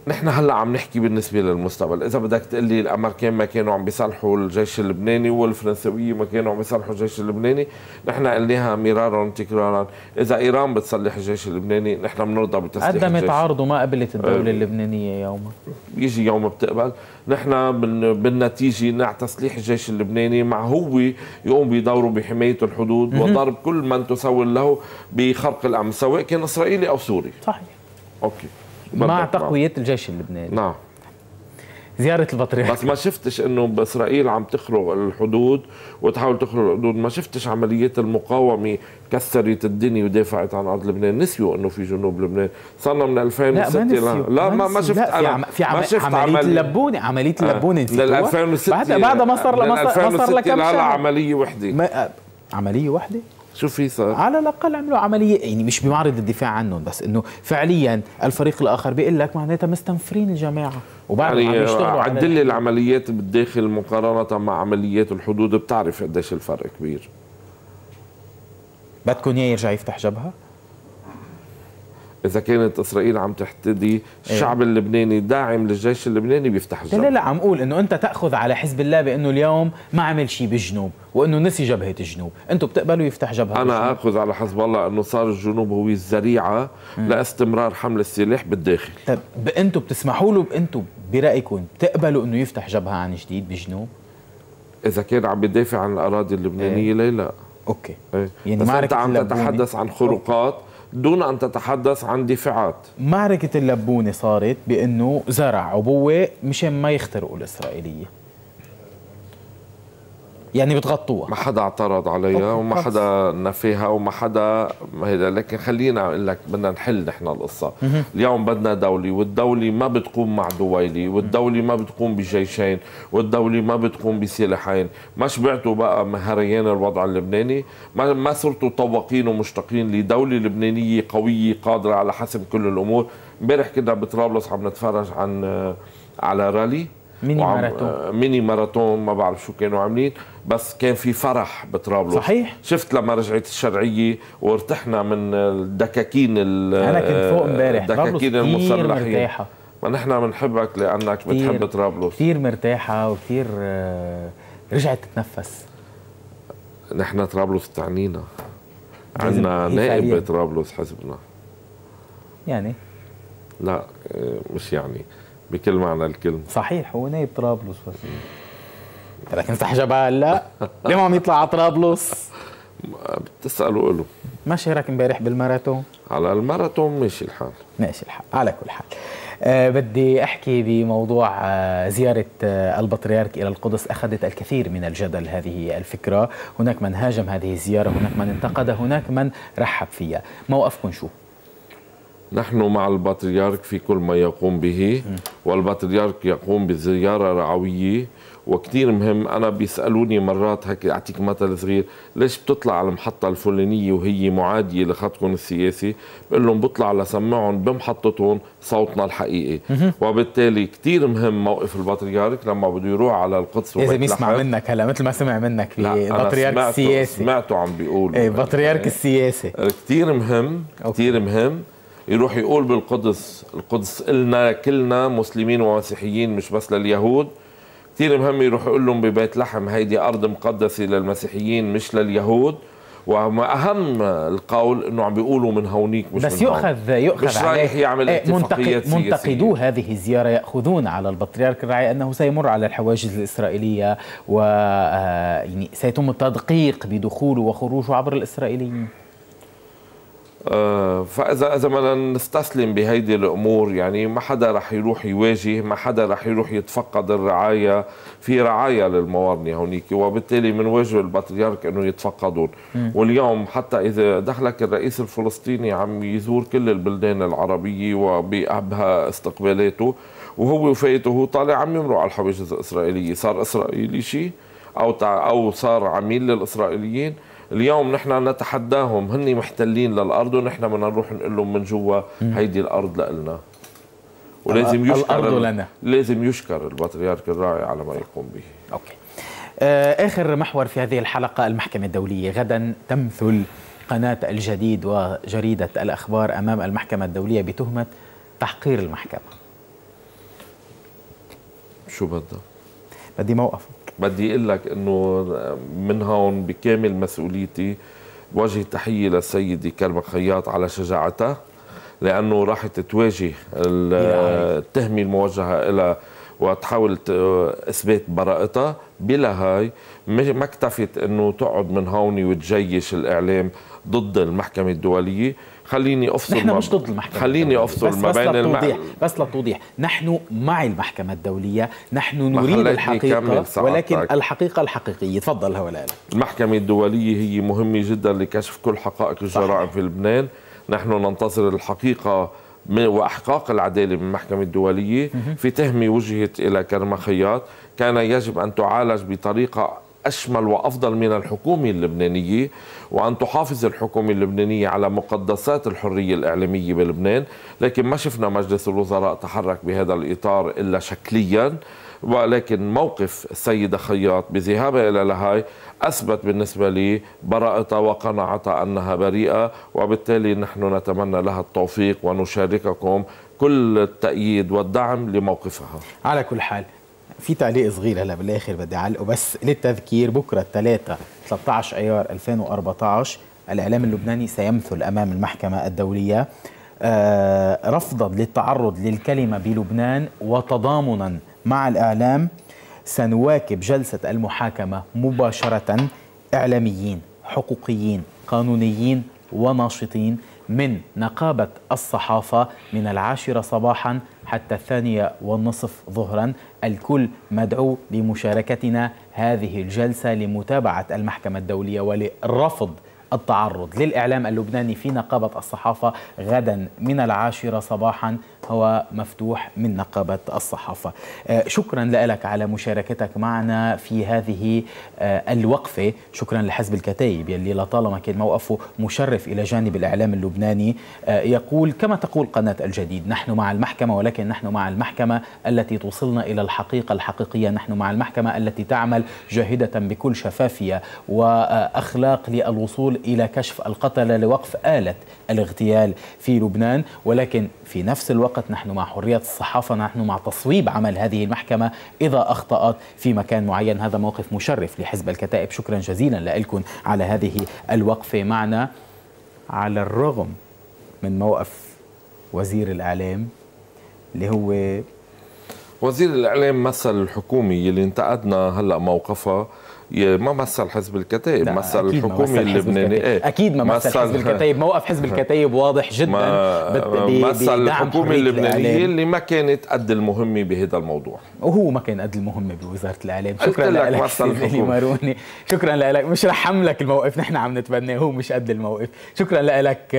نحن هلا عم نحكي بالنسبه للمستقبل اذا بدك تقول لي الامريكان ما كانوا عم بيصلحوا الجيش اللبناني والفرنسويه ما كانوا عم بيصلحوا الجيش اللبناني نحن قلناها مرارا وتكرارا اذا ايران بتصلح الجيش اللبناني نحن بنرضى بتصليح قدمت الجيش. عرض وما قبلت الدوله آه. اللبنانيه يوما بيجي يوم بتقبل نحن بالنتيجه نع تسليح الجيش اللبناني مع هو يقوم بدوره بحمايه الحدود وضرب كل من تسول له بخرق الامن سواء كان اسرائيلي او سوري صحيح اوكي مع تقويه نعم. الجيش اللبناني نعم زيارة البطريرك بس ما شفتش انه اسرائيل عم تخرق الحدود وتحاول تخرق الحدود، ما شفتش عمليات المقاومة كسرت الدنيا ودافعت عن ارض لبنان، نسيوا انه في جنوب لبنان، صرنا من 2006 لا ما, لا ما, ما شفت لا انا في, عم... ما شفت عملية اللبونة، عملية اللبونة آه. لل 2006 بعد بعدها ما صار ما صار شهر لا لا عملية وحدة ما... آه، عملية وحدة؟ شو في صار؟ على الاقل عملوا عمليه يعني مش بمعرض الدفاع عنهم بس انه فعليا الفريق الاخر بيقول لك معناتها مستنفرين الجماعه وبعد يعني عم يشتغلوا عدل لي العمليات بالداخل مقارنه مع عمليات الحدود بتعرف قديش الفرق كبير بدكم اياه يرجع يفتح جبهه؟ اذا كانت اسرائيل عم تحتدي إيه. الشعب اللبناني داعم للجيش اللبناني بيفتح الجبهه لا لا عم اقول انه انت تاخذ على حزب الله بانه اليوم ما عمل شيء بالجنوب وانه نسي جبهه الجنوب انتم بتقبلوا يفتح جبهه انا بالجنوب. اخذ على حزب الله انه صار الجنوب هو الذريعه لاستمرار حمل السلاح بالداخل طب طيب، انتم بتسمحوا له انتم برايكم بتقبلوا انه يفتح جبهه عن جديد بالجنوب اذا كان عم بيدافع عن الاراضي اللبنانيه ايه؟ ليه لا اوكي ايه. يعني بس انت عم تتحدث عن خروقات دون ان تتحدث عن دفاعات معركه اللبونه صارت بانه زرع عبوه مشان ما يخترقوا الاسرائيليه يعني بتغطوها ما حدا اعترض عليها وما حدا نفيها وما حدا هيدا لكن خلينا اقول لك بدنا نحل نحن القصه اليوم بدنا دولي والدولي ما بتقوم مع دويلي والدولي ما بتقوم بجيشين والدولي ما بتقوم بسلاحين ما شبعتوا بقى مهريان الوضع اللبناني ما ما صرتوا طواقين ومشتاقين لدوله لبنانيه قويه قادره على حسم كل الامور امبارح كنا بطرابلس عم نتفرج عن آه، على رالي ميني ماراثون آه، ميني ماراثون ما بعرف شو كانوا عاملين بس كان في فرح بطرابلس صحيح شفت لما رجعت الشرعيه وارتحنا من الدكاكين انا كنت فوق امبارح الدكاكين المسلحين ما نحن بنحبك لانك كتير بتحب طرابلس كثير مرتاحه وكثير آه، رجعت تتنفس نحن طرابلس تعنينا عندنا نائب بطرابلس حزبنا يعني لا آه، مش يعني بكل معنى الكلمة صحيح هو نايب طرابلس بس لكن تنسح جبال لا ليه ما عم يطلع على طرابلس؟ بتسألوا له ما شارك امبارح بالماراثون؟ على الماراثون ماشي الحال ماشي الحال على كل حال أه بدي أحكي بموضوع أه زيارة أه البطريرك إلى القدس أخذت الكثير من الجدل هذه الفكرة هناك من هاجم هذه الزيارة هناك من انتقد هناك من رحب فيها موقفكم شو؟ نحن مع البطريرك في كل ما يقوم به والبطريرك يقوم بزيارة رعوية وكثير مهم أنا بيسألوني مرات هيك أعطيك مثل صغير ليش بتطلع على المحطة الفلانية وهي معادية لخطكم السياسي بقول لهم بطلع لسمعهم بمحطتهم صوتنا الحقيقي وبالتالي كثير مهم موقف البطريرك لما بده يروح على القدس لازم يسمع منك هلا مثل ما سمع منك البطريرك السياسي سمعته عم بيقول ايه البطريرك إيه. السياسي كثير مهم كثير مهم يروح يقول بالقدس القدس إلنا كلنا مسلمين ومسيحيين مش بس لليهود كثير مهم يروح يقول لهم ببيت لحم هيدي أرض مقدسة للمسيحيين مش لليهود وما اهم القول انه عم بيقولوا من هونيك مش بس من يؤخذ هون. يؤخذ مش رايح يعمل إيه، اتفاقيات منتقدو هذه الزياره ياخذون على البطريرك الراعي انه سيمر على الحواجز الاسرائيليه و آه، يعني سيتم التدقيق بدخوله وخروجه عبر الاسرائيليين آه، فاذا اذا بدنا نستسلم بهيدي الامور يعني ما حدا رح يروح يواجه ما حدا رح يروح يتفقد الرعايه في رعايه للموارنه هونيك وبالتالي بنواجه البطريرك انه يتفقدون م. واليوم حتى اذا دخلك الرئيس الفلسطيني عم يزور كل البلدان العربيه وبابهى استقبالاته وهو وفايته هو طالع عم يمرق على الحواجز الاسرائيليه صار اسرائيلي شيء او او صار عميل للاسرائيليين اليوم نحن نتحداهم هني محتلين للارض ونحن بدنا نروح نقول لهم من جوا هيدي الارض لنا ولازم يشكر الارض لنا لازم يشكر البطريرك الراعي على ما يقوم به اوكي آه، اخر محور في هذه الحلقه المحكمه الدوليه غدا تمثل قناه الجديد وجريده الاخبار امام المحكمه الدوليه بتهمه تحقير المحكمه شو بدها بدي موقف بدي اقول لك انه من هون بكامل مسؤوليتي بوجه تحيه للسيده كرم خياط على شجاعتها لانه راحت تواجه التهمه الموجهه لها وتحاول اثبات براءتها بلا هاي ما اكتفت انه تقعد من هون وتجيش الاعلام ضد المحكمه الدوليه خليني افصل نحن مش ضد المحكمه خليني افصل بس ما بين بس للتوضيح بس للتوضيح نحن مع المحكمه الدوليه نحن نريد الحقيقه ولكن الحقيقه الحقيقيه تفضل هولاء المحكمه الدوليه هي مهمه جدا لكشف كل حقائق الجرائم في لبنان نحن ننتظر الحقيقه واحقاق العداله من المحكمه الدوليه في تهمه وجهت الى كرم خياط كان يجب ان تعالج بطريقه أشمل وأفضل من الحكومة اللبنانية وأن تحافظ الحكومة اللبنانية على مقدسات الحرية الإعلامية بلبنان لكن ما شفنا مجلس الوزراء تحرك بهذا الإطار إلا شكلياً ولكن موقف السيدة خياط بذهابها إلى لاهاي أثبت بالنسبة لي براءتها وقناعتها أنها بريئة وبالتالي نحن نتمنى لها التوفيق ونشارككم كل التأييد والدعم لموقفها على كل حال في تعليق صغير هلا بالاخر بدي اعلقه بس للتذكير بكره الثلاثاء 13 ايار 2014 الاعلام اللبناني سيمثل امام المحكمه الدوليه آه، رفضا للتعرض للكلمه بلبنان وتضامنا مع الاعلام سنواكب جلسه المحاكمه مباشره اعلاميين حقوقيين قانونيين وناشطين من نقابة الصحافة من العاشرة صباحا حتى الثانية والنصف ظهرا الكل مدعو لمشاركتنا هذه الجلسة لمتابعة المحكمة الدولية ولرفض التعرض للإعلام اللبناني في نقابة الصحافة غدا من العاشرة صباحا هو مفتوح من نقابة الصحافة آه، شكرا لك على مشاركتك معنا في هذه آه، الوقفة شكرا لحزب الكتايب يلي لطالما كان موقفه مشرف إلى جانب الإعلام اللبناني آه، يقول كما تقول قناة الجديد نحن مع المحكمة ولكن نحن مع المحكمة التي توصلنا إلى الحقيقة الحقيقية نحن مع المحكمة التي تعمل جاهدة بكل شفافية وأخلاق للوصول إلى كشف القتلة لوقف آلة الاغتيال في لبنان ولكن في نفس الوقت نحن مع حرية الصحافة نحن مع تصويب عمل هذه المحكمة إذا أخطأت في مكان معين هذا موقف مشرف لحزب الكتائب شكرا جزيلا لكم على هذه الوقفة معنا على الرغم من موقف وزير الإعلام اللي هو وزير الإعلام مثل الحكومة اللي انتقدنا هلأ موقفها ما مثل حزب الكتائب مثل الحكومه اللبنانيه إيه؟ اكيد ما مثل, حزب الكتائب موقف حزب الكتائب واضح جدا ما مثل الحكومه اللبنانيه اللي ما كانت قد المهمه بهذا الموضوع وهو ما كان قد المهمه بوزاره الاعلام شكرا لك مثل ماروني شكرا لك مش رح حملك الموقف نحن عم نتبناه هو مش قد الموقف شكرا لك آه،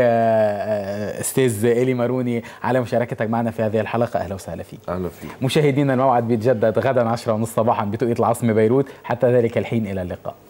آه، استاذ الي ماروني على مشاركتك معنا في هذه الحلقه اهلا وسهلا فيك اهلا فيك مشاهدينا الموعد بيتجدد غدا 10:30 صباحا بتوقيت العاصمه بيروت حتى ذلك الحين حين إلى اللقاء